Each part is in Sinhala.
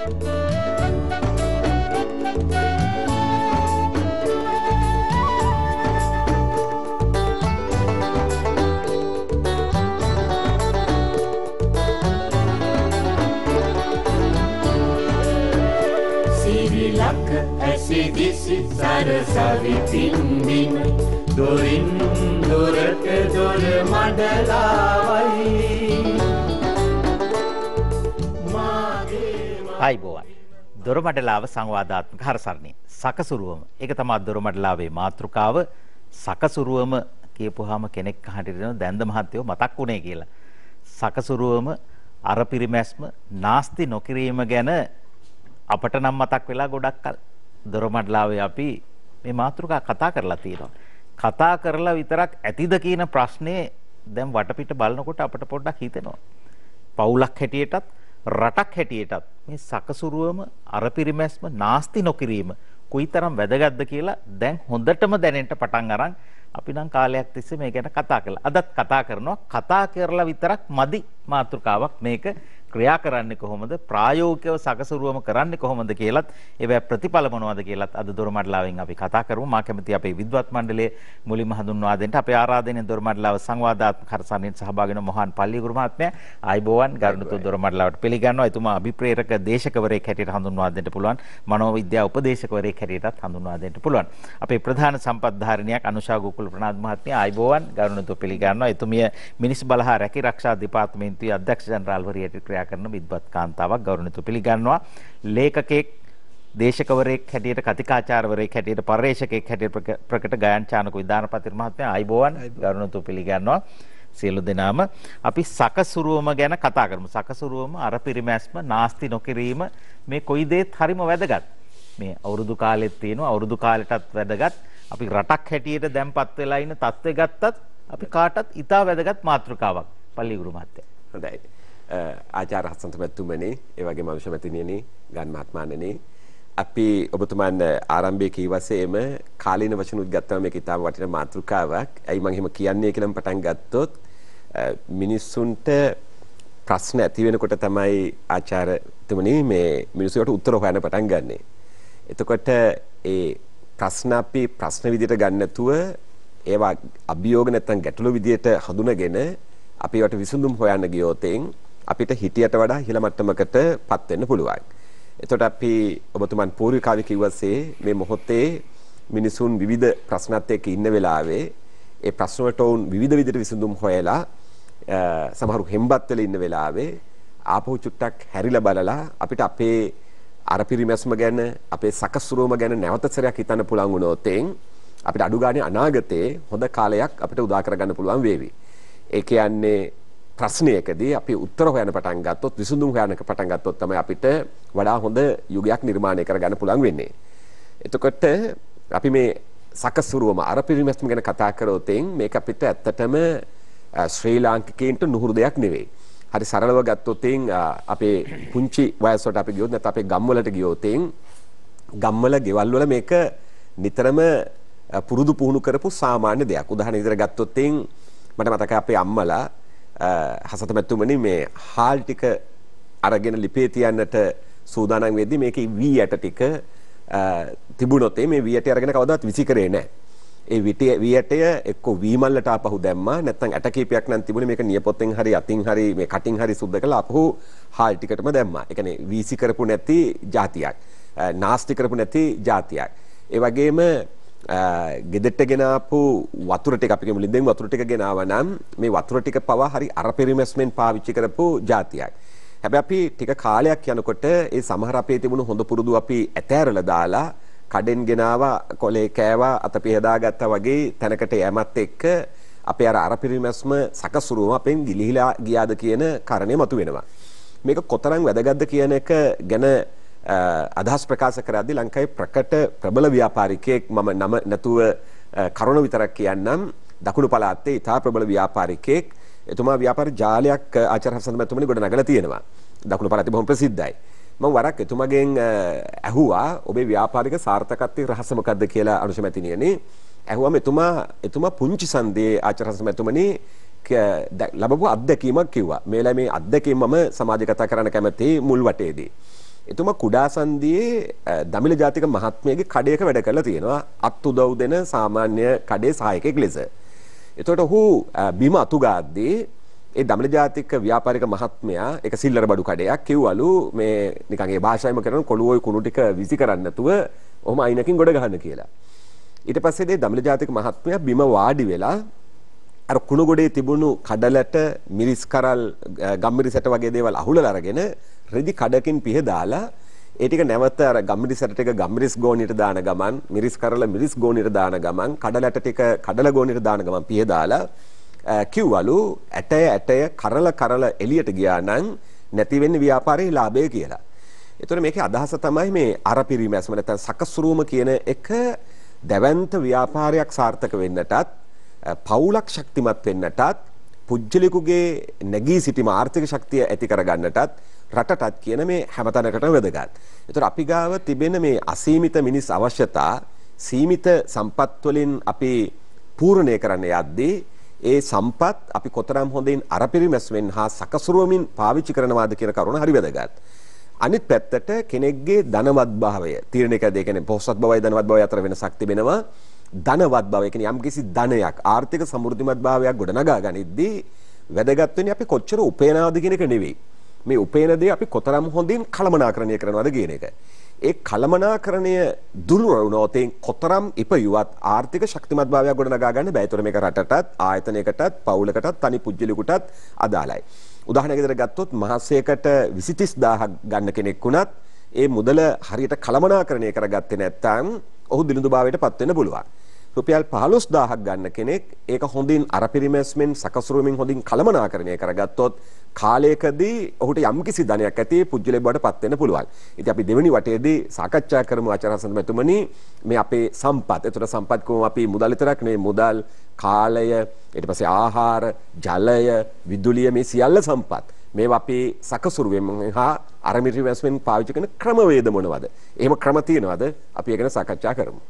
ලක ඇසි දිසි සරසවි පින්බිම දොරින් දොරට දොර මඩලාවයි ආයිබෝවන් දොරමඩලාව සංවාදාත්මක හරසරණේ සකසුරුවම ඒක තමයි දොරමඩලාවේ මාතෘකාව සකසුරුවම කියපුවාම කෙනෙක් අහට දෙනවා දැන්ද මහත්තයෝ මතක් වුණේ කියලා සකසුරුවම අර පිරිමැස්ම නාස්ති නොකිරීම ගැන අපට නම් මතක් වෙලා ගොඩක් කල දොරමඩලාවේ අපි මේ මාතෘකා කතා කරලා තියෙනවා කතා කරලා විතරක් ඇතිද කියන ප්‍රශ්නේ දැන් වටපිට බලනකොට අපට පොඩ්ඩක් හිතෙනවා පවුලක් හැටියටත් රටක් හැටියටත් මේ සකසුරුවම අරපිරිමැස්ම නාස්ති නොකිරීම කොයිතරම් වැදගත්ද කියලා දැන් හොඳටම දැනෙන්න පටන් අරන් අපි නම් කාලයක් තිස්සේ මේ ගැන කතා කළා. අදත් කතා කරනවා කතා කරලා විතරක් මදි මාතෘකාවක් මේක ක්‍රියා කරන්නේ කොහොමද ප්‍රායෝගිකව සකසරුවම කරන්නේ කොහොමද කියලත් ඒවැ ප්‍රතිඵල මොනවද කියලත් අද දොරමඩලාවෙන් අපි කතා කරමු මා කැමති අපේ විද්වත් මණ්ඩලයේ මුලින්ම හඳුන්වා දෙන්න අපේ ආරාධනීය දොරමඩලාව සංවාදාත්මක හර්සන්නයෙන් සහභාගී වන මොහාන් පල්ලිගුරු මහත්මයා ආයිබෝවන් ගරුණතු දොරමඩලාවට පිළිගන්නවා එතුමා අභිප්‍රේරක දේශකවරයෙක් හැටියට හඳුන්වා දෙන්න පුළුවන් මනෝවිද්‍යා උපදේශකවරයෙක් හැටියටත් හඳුන්වා දෙන්න පුළුවන් අපේ ප්‍රධාන සම්පත් ධාරණියක් අනුෂා ගෝකුල ප්‍රනාත් මහත්මයා ආයිබෝවන් ගරුණතු පිළිගන්නවා එතුමිය මිනිස් බලහා රැකී ආරක්ෂා දෙපාර්තමේන්තුවේ අධ්‍යක්ෂ ජනරාල්වරියට ක්‍රියා කතා කරන විද්වත් කාන්තාවක් ගෞරවණීයව පිළිගන්නවා. ලේඛකෙක් දේශකවරයෙක් හැටියට කතිකාචාර්යවරයෙක් හැටියට පරිශකෙක් හැටියට ප්‍රකට ගායන් චානක විදානපතිර මහත්මයා අයිබෝවන් ගෞරවණීයව පිළිගන්නවා. සියලු දෙනාම අපි සකසුරුවම ගැන කතා කරමු. සකසුරුවම අර පිරිමැස්ම නාස්ති නොකිරීම මේ කොයි දේත් හරිම වැදගත්. මේ අවුරුදු කාලෙත් තියෙනවා අවුරුදු කාලෙටත් වැදගත්. අපි රටක් හැටියට දැන්පත් වෙලා ඉන්න තත්ත්වය ගත්තත් අපි කාටත් ඉතා වැදගත් මාතෘකාවක්. පල්ලිගුරු මහත්තයා. හොඳයි. ආචාර හසන්ත මැතිතුමනි, ඒ වගේම අංශ මැතිණියනි, ගන් මහත්මයාණනි, අපි ඔබතුමන් ආරම්භයේ කීවසේම කාලීන වචන උද්ගත්තම මේක ඉතාම වටිනා මාතෘකාවක්. ඇයි මම එහෙම කියන්නේ කියලාම පටන් ගත්තොත් මිනිස්සුන්ට ප්‍රශ්න ඇති වෙනකොට තමයි ආචාර්යතුමනි මේ මිනිස්සුන්ට උත්තර හොයන්න පටන් ගන්නෙ. එතකොට ඒ ප්‍රශ්න අපි ප්‍රශ්න විදියට ගන්න නැතුව ඒවා අභියෝග නැත්නම් ගැටලු විදියට හඳුනගෙන අපිවට විසඳුම් හොයන්න ගියොතෙන් අපිට හිටියට වඩා ඉහළ මට්ටමකටපත් වෙන්න පුළුවන්. එතකොට අපි ඔබතුමන් පූර්විකාවේ කිව්වසේ මේ මොහොතේ මිනිසුන් විවිධ ප්‍රශ්නත් එක්ක ඉන්න වෙලාවේ ඒ ප්‍රශ්න වලට උන් විවිධ විදිහට විසඳුම් හොයලා සමහරු හෙම්බත් වෙලා ඉන්න වෙලාවේ ආපහු චුට්ටක් හැරිලා බලලා අපිට අපේ අර පිරිමැස්ම ගැන අපේ සකස්රුවම ගැන නැවත සැරයක් හිතන්න පුළුවන් වුණොත් අපිට අඩු ගානේ අනාගතේ හොඳ කාලයක් අපිට උදා කරගන්න පුළුවන් වේවි. ඒ කියන්නේ ප්‍රශ්නයකදී අපි උත්තර හොයන පටන් ගත්තොත් විසඳුම් හොයන පටන් ගත්තොත් තමයි අපිට වඩා හොඳ යුගයක් නිර්මාණය කරගන්න පුළුවන් වෙන්නේ. එතකොට අපි මේ සකසුරුවම අර පිරිමැස්ම ගැන කතා කරොත් මේක අපිට ඇත්තටම ශ්‍රී ලාංකිකයින්ට නුහුරු දෙයක් නෙවෙයි. හරි සරලව ගත්තොත් අපේ පුංචි වයස වලට අපි ගියොත් නැත්නම් අපේ ගම්වලට ගියොත් ගම්වල ගෙවල් වල මේක නිතරම පුරුදු පුහුණු කරපු සාමාන්‍ය දෙයක්. උදාහරණ විදිහට ගත්තොත් මට මතකයි අපේ අම්මලා හසත මැතිතුමනි මේ හාල් ටික අරගෙන ලිපේ තියන්නට සූදානම් වෙද්දී මේකේ වී ඇට ටික තිබුණොත් මේ වී ඇටි අරගෙන කවදාවත් විසිකරේ නැහැ. ඒ විටේ වී ඇටය එක්ක වී මල්ලට ආපහු දැම්මා නැත්නම් ඇට කීපයක් නම් තිබුණේ මේක නියපොත්තෙන් හරි අතින් හරි මේ කටින් හරි සුද්ධ කළා ආපහු හාල් ටිකටම දැම්මා. ඒ කියන්නේ වීසි කරපු නැති જાතියක්. නාස්ති කරපු නැති જાතියක්. ඒ වගේම ගෙදෙට්ට ගෙනාපු වතුර ටික අපිට මුලින්දෙන් වතුර ටික ගෙනාවා නම් මේ වතුර ටික පවා හරි අර පෙරිමැස්මෙන් පාවිච්චි කරපු જાතියක්. හැබැයි අපි ටික කාලයක් යනකොට ඒ සමහර අපේ තිබුණු හොඳ පුරුදු අපි ඇතෑරලා දාලා කඩෙන් ගෙනාවා කොලේ කෑවා අත පිහදාගත්තා වගේ තැනකට යෑමත් එක්ක අපේ අර අර පෙරිමැස්ම සකසුරුවම අපෙන් ගිලිහිලා ගියාද කියන කාරණේ මතුවෙනවා. මේක කොතරම් වැදගත්ද කියන එක ගැන අදහස් ප්‍රකාශ කරද්දී ලංකාවේ ප්‍රකට ප්‍රබල ව්‍යාපාරිකයෙක් මම නම නැතුව කරුණ විතරක් කියන්නම් දකුණු පළාත්තේ ඉතා ප්‍රබල ව්‍යාපාරිකයෙක් එතුමා ව්‍යාපාර ජාලයක් ආචාර්ය හසන්ත මැතිතුමනි ගොඩ නගලා තියෙනවා දකුණු පළාතේ බොහොම ප්‍රසිද්ධයි මම වරක් එතුමගෙන් ඇහුවා ඔබේ ව්‍යාපාරික සාර්ථකත්වයේ රහස මොකද්ද කියලා අනුෂ මැතිණියනේ. ඇහුවම එතුමා එතුමා පුංචි සන්දේ ආචාර්ය මැතිතුමනි ලැබපු අත්දැකීමක් කිව්වා. මේලා මේ අත්දැකීම මම සමාජ කතා කරන්න කැමති මුල් වටේදී. එතුමා කුඩා සංදියේ දමිළ ජාතික මහත්මයාගේ කඩයක වැඩ කරලා තියෙනවා අත් උදව් දෙන සාමාන්‍ය කඩේ සහායකයෙක් ලෙස. එතකොට ඔහු බිම අතුගාද්දී ඒ දමිළ ජාතික ව්‍යාපාරික මහත්මයා එක සිල්ලර බඩු කඩයක් කිව්වලු මේ නිකන් ඒ භාෂාවෙම කරන කොළුවෝයි කුණු ටික විසි කරන්න නැතුව ඔහම අයිනකින් ගොඩ ගහන්න කියලා. ඊට පස්සේ ඒ දමිළ ජාතික මහත්මයා බිම වාඩි වෙලා අර කුණු ගොඩේ තිබුණු කඩලට මිරිස් කරල් ගම්මිරිසට වගේ දේවල් අහුලලා අරගෙන රෙදි කඩකින් පිහ දාලා ඒ ටික නැවත අර ගම්මිරිසට ටික ගම්මිරිස් ගෝණියට දාන ගමන් මිරිස් කරල මිරිස් ගෝණියට දාන ගමන් කඩලට ටික කඩල ගෝණියට දාන ගමන් පිය දාලා කිව්වලු ඇටය ඇටය කරල කරල එළියට ගියා නම් නැති වෙන්නේ ව්‍යාපාරේ ලාභය කියලා. ඒතර මේකේ අදහස තමයි මේ අර පිරිමැස්ම නැත්නම් සකස්රුවම කියන එක දැවැන්ත ව්‍යාපාරයක් සාර්ථක වෙන්නටත් පවුලක් ශක්තිමත් වෙන්නටත් පුජ්‍යලිකුගේ නැගී සිටීම ආර්ථික ශක්තිය ඇති කරගන්නටත් රටටත් කියන මේ හැමතැනකටම වැදගත්. ඒතර අපි ගාව තිබෙන මේ අසීමිත මිනිස් අවශ්‍යතා සීමිත සම්පත් වලින් අපි පූර්ණණය කරන්න යද්දී ඒ සම්පත් අපි කොතරම් හොඳින් අරපිරිමැස්වෙන් හා සකසුරුවමින් පාවිච්චි කරනවාද කියන කරුණ හරි වැදගත්. අනිත් පැත්තට කෙනෙක්ගේ ධනවත් භාවය තීරණය කරදී කියන්නේ පොහොසත් බවයි ධනවත් බවයි අතර වෙනසක් තිබෙනවා. ධනවත් භාවය කියන්නේ යම්කිසි ධනයක් ආර්ථික සමෘද්ධිමත් භාවයක් ගොඩනගා ගනිද්දී වැදගත් වෙන්නේ අපි කොච්චර උපයනවාද කියන එක නෙවෙයි. මේ උපේන දේ අපි කොතරම් හොඳින් කළමනාකරණය කරනවද කියන එක. ඒ කළමනාකරණය දුර්වල වුණොත් කොතරම් ඉපයුවත් ආර්ථික ශක්තිමත් භාවයක් ගොඩනගා ගන්න බෑ. ඒතර මේක රටටත් ආයතනයකටත් පවුලකටත් තනි පුජ්‍යලයකටත් අදාළයි. උදාහරණයක් විදිහට ගත්තොත් මාසයකට 23000ක් ගන්න කෙනෙක් වුණත් ඒ මුදල හරියට කළමනාකරණය කරගත්තේ නැත්නම් ඔහු දිලිඳුභාවයට පත් වෙන්න පුළුවන්. රුපියල් 15000ක් ගන්න කෙනෙක් ඒක හොඳින් අර පිරිමැස්මෙන් සකසුරුමින් හොඳින් කළමනාකරණය කරගත්තොත් කාලයකදී ඔහුට යම්කිසි ධනයක් ඇති පුජ්‍යලේ බවට පත් වෙන්න පුළුවන්. ඉතින් අපි දෙවෙනි වටයේදී සාකච්ඡා කරමු ආචාර්යසන්ත මෙතුමනි මේ අපේ සම්පත්. ඒතර සම්පත් කොහොම අපි මුදල් විතරක් නෙවෙයි මුදල්, කාලය, ඊට පස්සේ ආහාර, ජලය, විදුලිය මේ සියල්ල සම්පත්. මේවා අපේ සකසුරුවෙන් හා අරමිරි වැස්මෙන් පාවිච්චි කරන ක්‍රමවේද මොනවද? එහෙම ක්‍රම තියනවද? අපි ඒක ගැන සාකච්ඡා කරමු.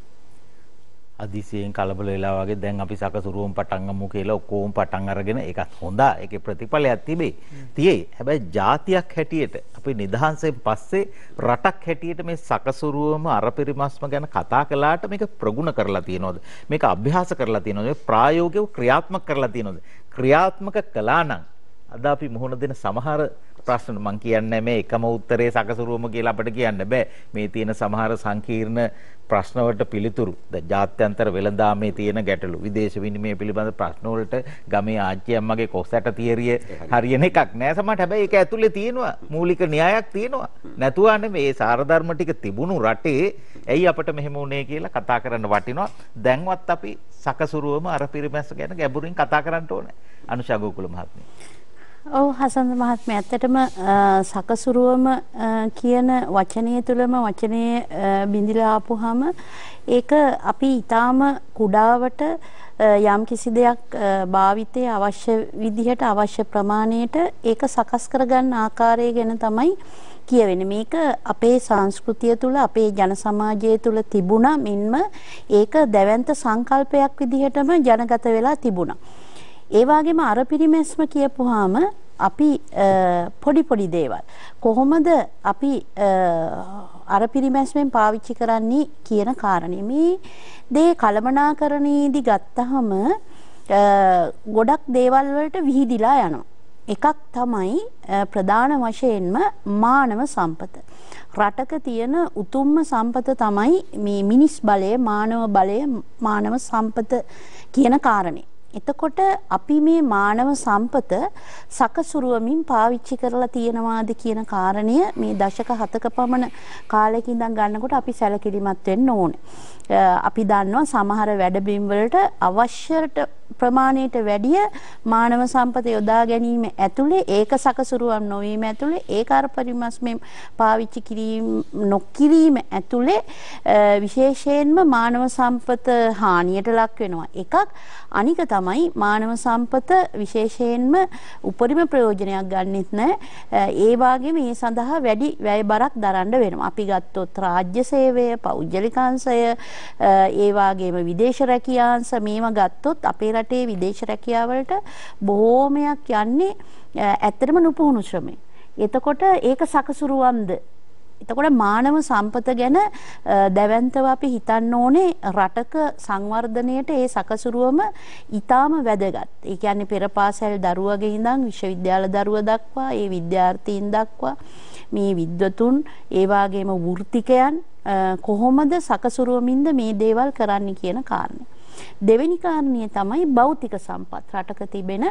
අදිසියෙන් කලබල වෙලා වගේ දැන් අපි සකසුරුවම් පටන් ගමු කියලා ඔක්කොම පටන් අරගෙන ඒකත් හොඳ ඒකේ ප්‍රතිඵලයක් තිබේ. තියේ. හැබැයි જાතියක් හැටියට අපි නිදහසෙන් පස්සේ රටක් හැටියට මේ සකසුරුවම අරපිරිමස්ම ගැන කතා කළාට මේක ප්‍රගුණ කරලා තියනවද? මේක අභ්‍යාස කරලා තියනවද? මේ ප්‍රායෝගිකව ක්‍රියාත්මක කරලා තියනවද? ක්‍රියාත්මක කළා නම් අද අපි මුහුණ දෙන සමහර ප්‍රශ්න මම කියන්නේ මේ එකම උත්තරේ සකසරුවම කියලා අපිට කියන්න බෑ. මේ තියෙන සමහර සංකීර්ණ ප්‍රශ්නවලට පිළිතුරු දැන් ජාත්‍යන්තර වෙළඳාමේ තියෙන ගැටලු විදේශ විනිමය පිළිබඳ ප්‍රශ්න වලට ගමේ ආච්චි අම්මගේ කොස්සට තියරිය හරියන එකක් නෑ සමහරට හැබැයි ඒක ඇතුලේ තියෙනවා මූලික න්‍යායක් තියෙනවා නැතුව නෙමෙයි මේ සාරධර්ම ටික තිබුණු රටේ ඇයි අපිට මෙහෙම වුනේ කියලා කතා කරන්න වටිනවා දැන්වත් අපි සකසුරුවම අර පිරිමැස්ස ගැන ගැඹුරින් කතා කරන්න ඕනේ අනුශාගෝකුල මහත්මිය ඔව් හසන්ත මහත්මයා ඇත්තටම සකසුරුවම කියන වචනය තුළම වචනය බිඳිලා ආපුහම ඒක අපි ඊටාම කුඩාවට යම් කිසි දෙයක් භාවිතය අවශ්‍ය විදිහට අවශ්‍ය ප්‍රමාණයට ඒක සකස් කරගන්න ආකාරය ගැන තමයි කියවෙන මේක අපේ සංස්කෘතිය තුළ අපේ ජන සමාජය තුළ තිබුණා මෙන්ම ඒක දැවැන්ත සංකල්පයක් විදිහටම ජනගත වෙලා තිබුණා. ඒ වගේම අර පිරිමැස්ම කියපුවාම අපි පොඩි පොඩි දේවල් කොහොමද අපි අර පිරිමැස්මෙන් පාවිච්චි කරන්නේ කියන කාරණේ මේ දේ කලමනාකරණයේදී ගත්තහම ගොඩක් දේවල් වලට විහිදිලා යනවා එකක් තමයි ප්‍රධාන වශයෙන්ම මානව සම්පත. රටක තියෙන උතුම්ම සම්පත තමයි මේ මිනිස් බලය, මානව බලය, මානව සම්පත කියන කාරණේ. එතකොට අපි මේ මානව සම්පත සකසුරුවමින් පාවිච්චි කරලා තියෙනවාද කියන කාරණය මේ දශක 7ක පමණ කාලයක ඉඳන් ගන්නකොට අපි සැලකිලිමත් වෙන්න ඕනේ. අපි දන්නවා සමහර වැඩබිම් වලට අවශ්‍යට ප්‍රමාණයට වැඩිය මානව සම්පත යොදා ගැනීම ඇතුලේ ඒක සකසුරුවම් නොවීම ඇතුලේ ඒක අර පරිමස්මෙන් පාවිච්චි කිරීම නොකිරීම ඇතුලේ විශේෂයෙන්ම මානව සම්පත හානියට ලක් වෙනවා. එකක් අනික තමයි මානව සම්පත විශේෂයෙන්ම උපරිම ප්‍රයෝජනයක් ගන්නෙත් නැහැ. ඒ වගේම මේ සඳහා වැඩි වැය බරක් දරන්න වෙනවා. අපි ගත්තොත් රාජ්‍ය සේවය, පෞද්ගලික අංශය, ඒ වාගේම විදේශ රැකියාංශ මේවා ගත්තොත් අපේ රටේ විදේශ රැකියාවලට බොහෝමයක් යන්නේ ඇත්තටම නුපුහුණු ශ්‍රමය. එතකොට ඒක සකසුරුවම්ද එතකොට මානව සම්පත ගැන දැවැන්තව අපි හිතන්න ඕනේ රටක සංවර්ධනයට ඒ සකසුරුවම ඊටාම වැදගත්. ඒ කියන්නේ පෙර පාසල් දරුවගේ ඉඳන් විශ්වවිද්‍යාල දරුව දක්වා, ඒ විද්‍යාර්ථීන් දක්වා මේ විද්වතුන්, ඒ වගේම වෘත්තිකයන් කොහොමද සකසුරුවමින්ද මේ දේවල් කරන්න කියන කාරණය. දෙවෙනි කාරණිය තමයි භෞතික සම්පත්. රටක තිබෙන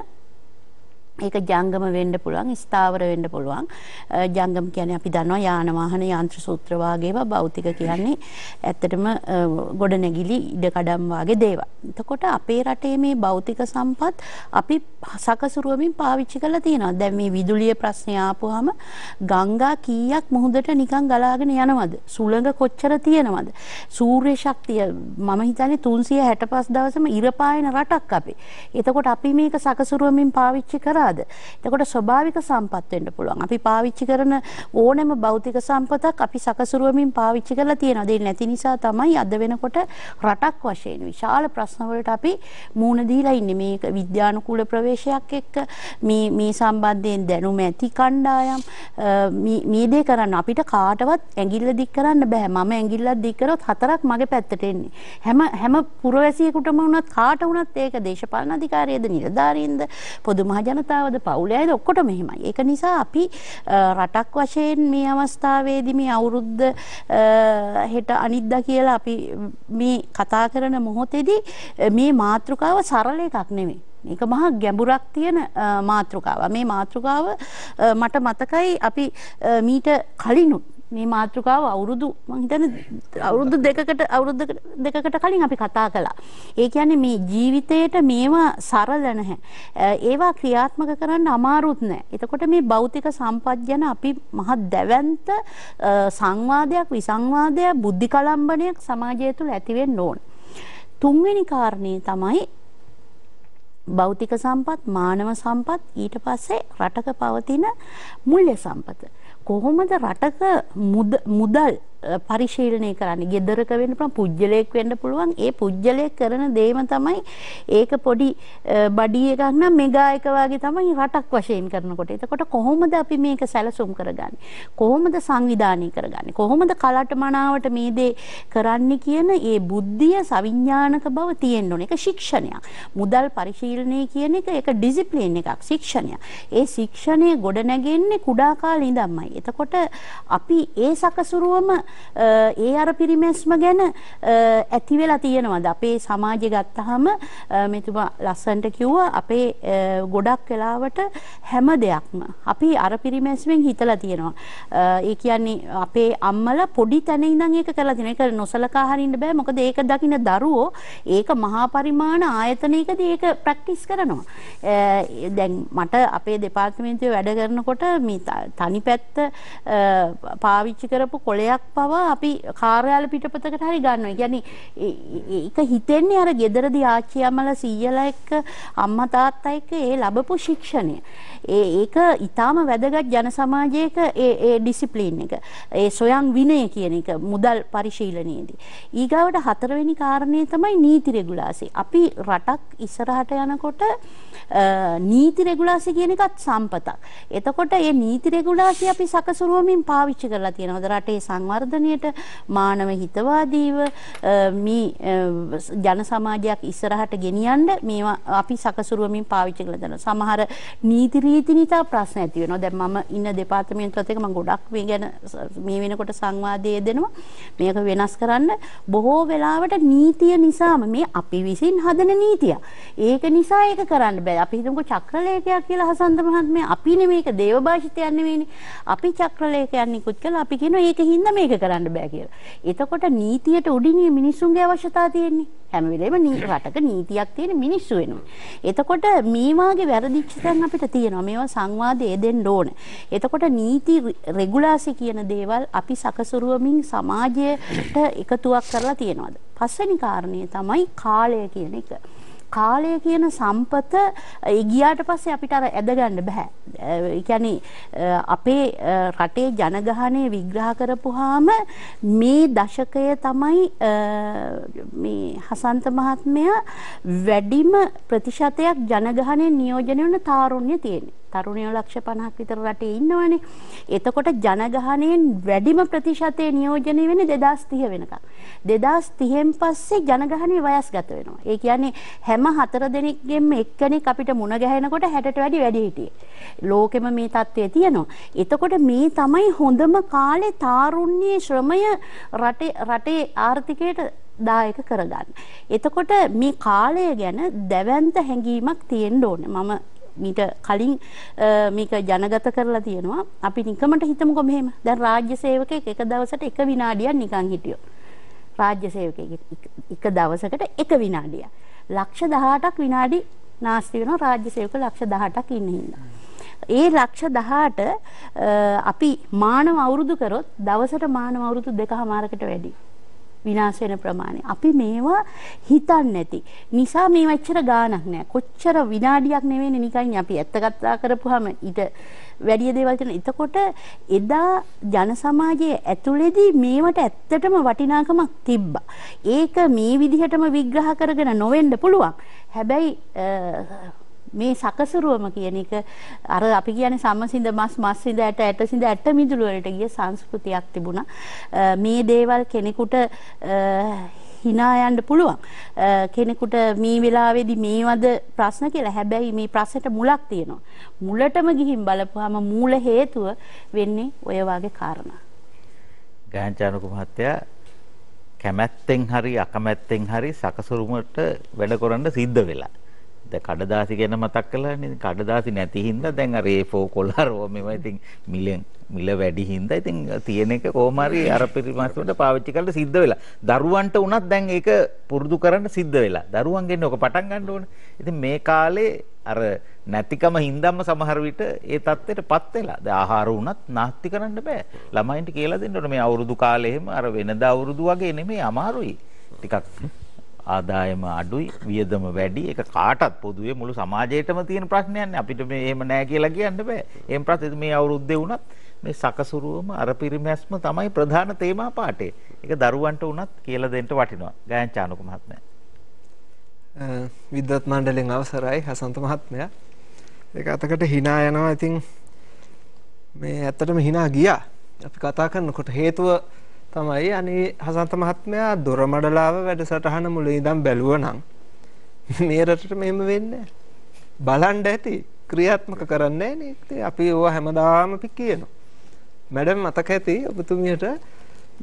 ඒක ජංගම වෙන්න පුළුවන් ස්ථාවර වෙන්න පුළුවන් ජංගම කියන්නේ අපි දන්නවා යාන වාහන යන්ත්‍ර සූත්‍ර වාගේ භෞතික කියන්නේ ඇත්තටම ගොඩනැගිලි ඉඩකඩම් වාගේ දේවල්. එතකොට අපේ රටේ මේ භෞතික සම්පත් අපි සකසුරුවමින් පාවිච්චි කරලා තියෙනවා. දැන් මේ විදුලිය ප්‍රශ්නේ ආපුවාම ගංගා කීයක් මුහුදට නිකන් ගලාගෙන යනවද? සුළඟ කොච්චර තියෙනවද? සූර්ය ශක්තිය මම හිතන්නේ 365 දවසම ඉර පායන රටක් අපි. එතකොට අපි මේක සකසුරුවමින් පාවිච්චි කරා නිසාද? එතකොට ස්වභාවික සම්පත් වෙන්න පුළුවන්. අපි පාවිච්චි කරන ඕනෑම භෞතික සම්පතක් අපි සකසුරුවමින් පාවිච්චි කරලා තියෙනවා. දෙන්නේ නැති නිසා තමයි අද වෙනකොට රටක් වශයෙන් විශාල ප්‍රශ්න වලට අපි මුහුණ දීලා ඉන්නේ. මේක විද්‍යානුකූල ප්‍රවේශයක් එක්ක මේ මේ සම්බන්ධයෙන් දැනුම ඇති කණ්ඩායම් මේ දේ කරන්න අපිට කාටවත් ඇඟිල්ල දික් කරන්න බෑ. මම ඇඟිල්ලක් දික් කරොත් හතරක් මගේ පැත්තට එන්නේ. හැම හැම පුරවැසියෙකුටම වුණත් කාට වුණත් ඒක දේශපාලන අධිකාරියද නිලධාරීන්ද පොදු මහ ජනතාව අවස්ථාවද පවුලයද ඔක්කොට මෙහෙමයි. ඒක නිසා අපි රටක් වශයෙන් මේ අවස්ථාවේදී මේ අවුරුද්ද හෙට අනිද්දා කියලා අපි මේ කතා කරන මොහොතේදී මේ මාතෘකාව සරල එකක් නෙමෙයි. ඒක මහා ගැඹුරක් තියෙන මාතෘකාව. මේ මාතෘකාව මට මතකයි අපි මීට කලිනුත් මේ මාතෘකාව අවුරුදු මං හිතන්නේ අවුරුදු දෙකකට අවුරුදු දෙකකට කලින් අපි කතා කළා. ඒ කියන්නේ මේ ජීවිතේට මේවා සරල නැහැ. ඒවා ක්‍රියාත්මක කරන්න අමාරුත් නැහැ. එතකොට මේ භෞතික සම්පජ්ජන අපි මහ දැවැන්ත සංවාදයක් විසංවාදයක් බුද්ධි කලම්බණයක් සමාජය තුළ ඇති වෙන්න ඕන. තුන්වෙනි කාරණේ තමයි භෞතික සම්පත්, මානව සම්පත් ඊට පස්සේ රටක පවතින මුල්‍ය සම්පත. කොහොමද රටක මුදල් පරිශීලනය කරන්නේ. gedaraක වෙන්න පුළුවන්, පුජ්‍යලයක් වෙන්න පුළුවන්. ඒ පුජ්‍යලයක් කරන දේම තමයි ඒක පොඩි බඩිය ගන්න මෙගා එක වගේ තමයි රටක් වශයෙන් කරනකොට. එතකොට කොහොමද අපි මේක සැලසුම් කරගන්නේ? කොහොමද සංවිධානය කරගන්නේ? කොහොමද කලටමනාවට මේ දේ කරන්නේ කියන ඒ බුද්ධිය සවිඥානික බව තියෙන්න ඕනේ. ඒක ශික්ෂණයක්. මුදල් පරිශීලනය කියන එක ඒක ඩිසිප්ලින් එකක්, ශික්ෂණයක්. ඒ ශික්ෂණය ගොඩ නැගෙන්නේ කුඩා කාලේ ඉඳන්මයි. එතකොට අපි ඒ සකසුරුවම ඒ අර පිරිමැස්ම ගැන ඇති වෙලා තියෙනවද අපේ සමාජය ගත්තාම මෙතුමා ලස්සන්ට කිව්වා අපේ ගොඩක් වෙලාවට හැම දෙයක්ම අපි අර පිරිමැස්මෙන් හිතලා තියෙනවා. ඒ කියන්නේ අපේ අම්මලා පොඩි තැන ඉඳන් ඒක කරලා තියෙන. ඒක නොසලකා හරින්න බෑ. මොකද ඒක දකින්න දරුවෝ ඒක මහා පරිමාණ ආයතනයකදී ඒක ප්‍රැක්ටිස් කරනවා. දැන් මට අපේ දෙපාර්තමේන්තුවේ වැඩ කරනකොට මේ තනි පැත්ත පාවිච්චි කරපු කොලයක් පවා අපි කාර්යාල පිටපතකට හරි ගන්නවා. කියන්නේ ඒක හිතෙන්නේ අර gederදී ආච්චි අම්මලා සීයලා එක්ක අම්මා තාත්තා එක්ක ඒ ලැබපු ශික්ෂණය. ඒ ඒක ඊටාම වැදගත් ජන සමාජයක ඒ ඒ ඩිසිප්ලින් එක. ඒ සොයන් විනය කියන එක මුදල් පරිශීලනයේදී. ඊගාවට හතරවෙනි කාරණේ තමයි නීති රෙගුලාසි. අපි රටක් ඉස්සරහට යනකොට නීති රෙගුලාසි කියන එකත් සම්පතක්. එතකොට මේ නීති රෙගුලාසි අපි සකසරුවමින් පාවිච්චි කරලා තියෙනවා. රටේ සංවර්ධනයට මානව හිතවාදීව මේ ජන සමාජයක් ඉස්සරහට ගෙනියන්න මේවා අපි සකසරුවමින් පාවිච්චි කරලා දෙනවා. සමහර නීති රීති නිතා ප්‍රශ්න ඇති වෙනවා. දැන් මම ඉන්න දෙපාර්තමේන්තුවත් එක මම ගොඩක් මේ ගැන මේ වෙනකොට සංවාදයේ දෙනවා. මේක වෙනස් කරන්න බොහෝ වෙලාවට නීතිය නිසාම මේ අපි විසින් හදන නීතිය. ඒක නිසා ඒක කරන්න බෑ. අපි හිතමුකෝ චක්‍රලේඛයා කියලා හසන්ත මහත්මයා අපි නෙමේක දේව භාෂිතයන් නෙමෙයිනේ. අපි චක්‍රලේඛයන් නිකුත් කළා අපි කියනවා ඒකින්ද මේක කරන්න බෑ කියලා. එතකොට නීතියට උඩින් මිනිස්සුන්ගේ අවශ්‍යතාව තියෙන්නේ. හැම වෙලේම රටක නීතියක් තියෙන මිනිස්සු වෙනවා. එතකොට මේ වාගේ වැරදිච්ච තැන් අපිට තියෙනවා. මේවා සංවාදයේ දෙන්න ඕන. එතකොට නීති රෙගුලාසි කියන දේවල් අපි සකසුරුවමින් සමාජයට එකතුවක් කරලා තියෙනවාද? පස්වෙනි කාරණේ තමයි කාලය කියන එක. කාලය කියන සම්පත ගියාට පස්සේ අපිට අර ඇදගන්න බෑ. කියන්නේ අපේ රටේ ජනගහනය විග්‍රහ කරපුවාම මේ දශකය තමයි මේ හසන්ත මහත්මයා වැඩිම ප්‍රතිශතයක් ජනගහනය නියෝජනය වන තාරුණ්‍ය තියෙන්නේ. තරුණයෝ ලක්ෂ 50ක් විතර රටේ ඉන්නවනේ. එතකොට ජනගහනයෙන් වැඩිම ප්‍රතිශතය නියෝජනය වෙන්නේ 2030 වෙනකම්. දෙදස් තියෙන් පස්සේ ජනගහනය වයස්ගත වෙනවා. ඒ කියන්නේ හැම හතර දෙනෙක්ගෙම එක්කෙනෙක් අපිට මුණ ගැහෙනකොට හැටට වැඩි වැඩි හිටියේ. ලෝකෙම මේ தત્ත්වය තියෙනවා. එතකොට මේ තමයි හොඳම කාලේ තාරුණ්‍යයේ ශ්‍රමය රටේ රටේ ආර්ථිකයට දායක කරගන්න. එතකොට මේ කාලය ගැන දැවැන්ත හැඟීමක් තියෙන්න ඕනේ. මම මීට කලින් මේක ජනගත කරලා තියෙනවා. අපි නිකමට හිතමුකෝ මෙහෙම. දැන් රාජ්‍ය සේවකෙක් එක දවසට එක විනාඩියක් නිකන් හිටියෝ. රාජ්‍ය සේවකයෙක් එක දවසකට එක විනාඩිය. ලක්ෂ 18ක් විනාඩි නාස්ති වෙනවා රාජ්‍ය සේවක ලක්ෂ 18ක් ඉන්න හින්දා. ඒ ලක්ෂ 18 අපි මානව අවුරුදු කරොත් දවසට මානව අවුරුදු දෙකමාරකට වැඩි. විනාශ වෙන ප්‍රමාණය. අපි මේවා හිතන්නේ නැති. නිසා මේ වච්චර ගාණක් නෑ. කොච්චර විනාඩියක් නෙවෙයිනේ නිකන් අපි ඇත්ත කතා කරපුවාම ඊට වැඩි දේවල් කරන. එතකොට එදා ජන සමාජයේ ඇතුළේදී මේවට ඇත්තටම වටිනාකමක් තිබ්බා. ඒක මේ විදිහටම විග්‍රහ කරගෙන නොවෙන්න පුළුවන්. හැබැයි මේ සකසරුවම කියන එක අර අපි කියන්නේ සම්මසිඳ මස් මස්සිඳ ඇට ඇටසිඳ ඇට මිදුළු වලට ගිය සංස්කෘතියක් තිබුණා. මේ දේවල් කෙනෙකුට hina යන්න පුළුවන්. කෙනෙකුට මේ වෙලාවේදී මේවද ප්‍රශ්න කියලා. හැබැයි මේ ප්‍රශ්නෙට මුලක් තියෙනවා. මුලටම ගිහින් බලපුවාම මූල හේතුව වෙන්නේ ඔය වගේ කාරණා. ගාන්චානුක මහත්තයා කැමැත්තෙන් හරි අකමැත්තෙන් හරි සකසරුමට වැඩ කරන්න සිද්ධ වෙලා. දැන් කඩදාසි ගැන මතක් කළානේ. කඩදාසි නැති හින්දා දැන් අර A4 කොලාරෝ මේවා ඉතින් මිලෙන් මිල වැඩි හින්දා ඉතින් තියෙන එක කොහොම හරි අර පරිමාසයට පාවිච්චි කරලා සිද්ධ වෙලා. දරුවන්ට උනත් දැන් ඒක පුරුදු කරන්න සිද්ධ වෙලා. දරුවන්ගෙන් ඕක පටන් ගන්න ඕන. ඉතින් මේ කාලේ අර නැතිකම හින්දාම සමහර විට ඒ தත්ත්වයටපත් වෙලා. දැන් ආහාර වුණත් නාස්ති කරන්න බෑ. ළමයින්ට කියලා දෙන්න ඕනේ මේ අවුරුදු කාලේ එහෙම අර වෙනදා අවුරුදු වගේ නෙමෙයි අමාරුයි. ටිකක් ආදායම අඩුයි වියදම වැඩි ඒක කාටත් පොදුවේ මුළු සමාජයටම තියෙන ප්‍රශ්නයක් නේ අපිට මේ එහෙම නෑ කියලා කියන්න බෑ එහෙම ප්‍රශ්නේ මේ අවුරුද්දේ වුණත් මේ සකසුරුවම අර පිරිමැස්ම තමයි ප්‍රධාන තේමා පාඩේ ඒක දරුවන්ට වුණත් කියලා දෙන්න වටිනවා ගායන් චානුක මහත්මයා විද්වත් මණ්ඩලෙන් අවසරයි හසන්ත මහත්මයා ඒක අතකට hina යනවා ඉතින් මේ ඇත්තටම hina ගියා අපි කතා කරනකොට හේතුව තමයි අනේ හසන්ත මහත්මයා දොරමඩලාව වැඩසටහන මුලින් ඉඳන් බැලුවා නම් මේ රටට මෙහෙම වෙන්නේ බලන්න ඇති ක්‍රියාත්මක කරන්නේ නැහැ අපි ඕවා හැමදාම අපි කියනවා. මැඩම් මතක ඇති ඔබතුමියට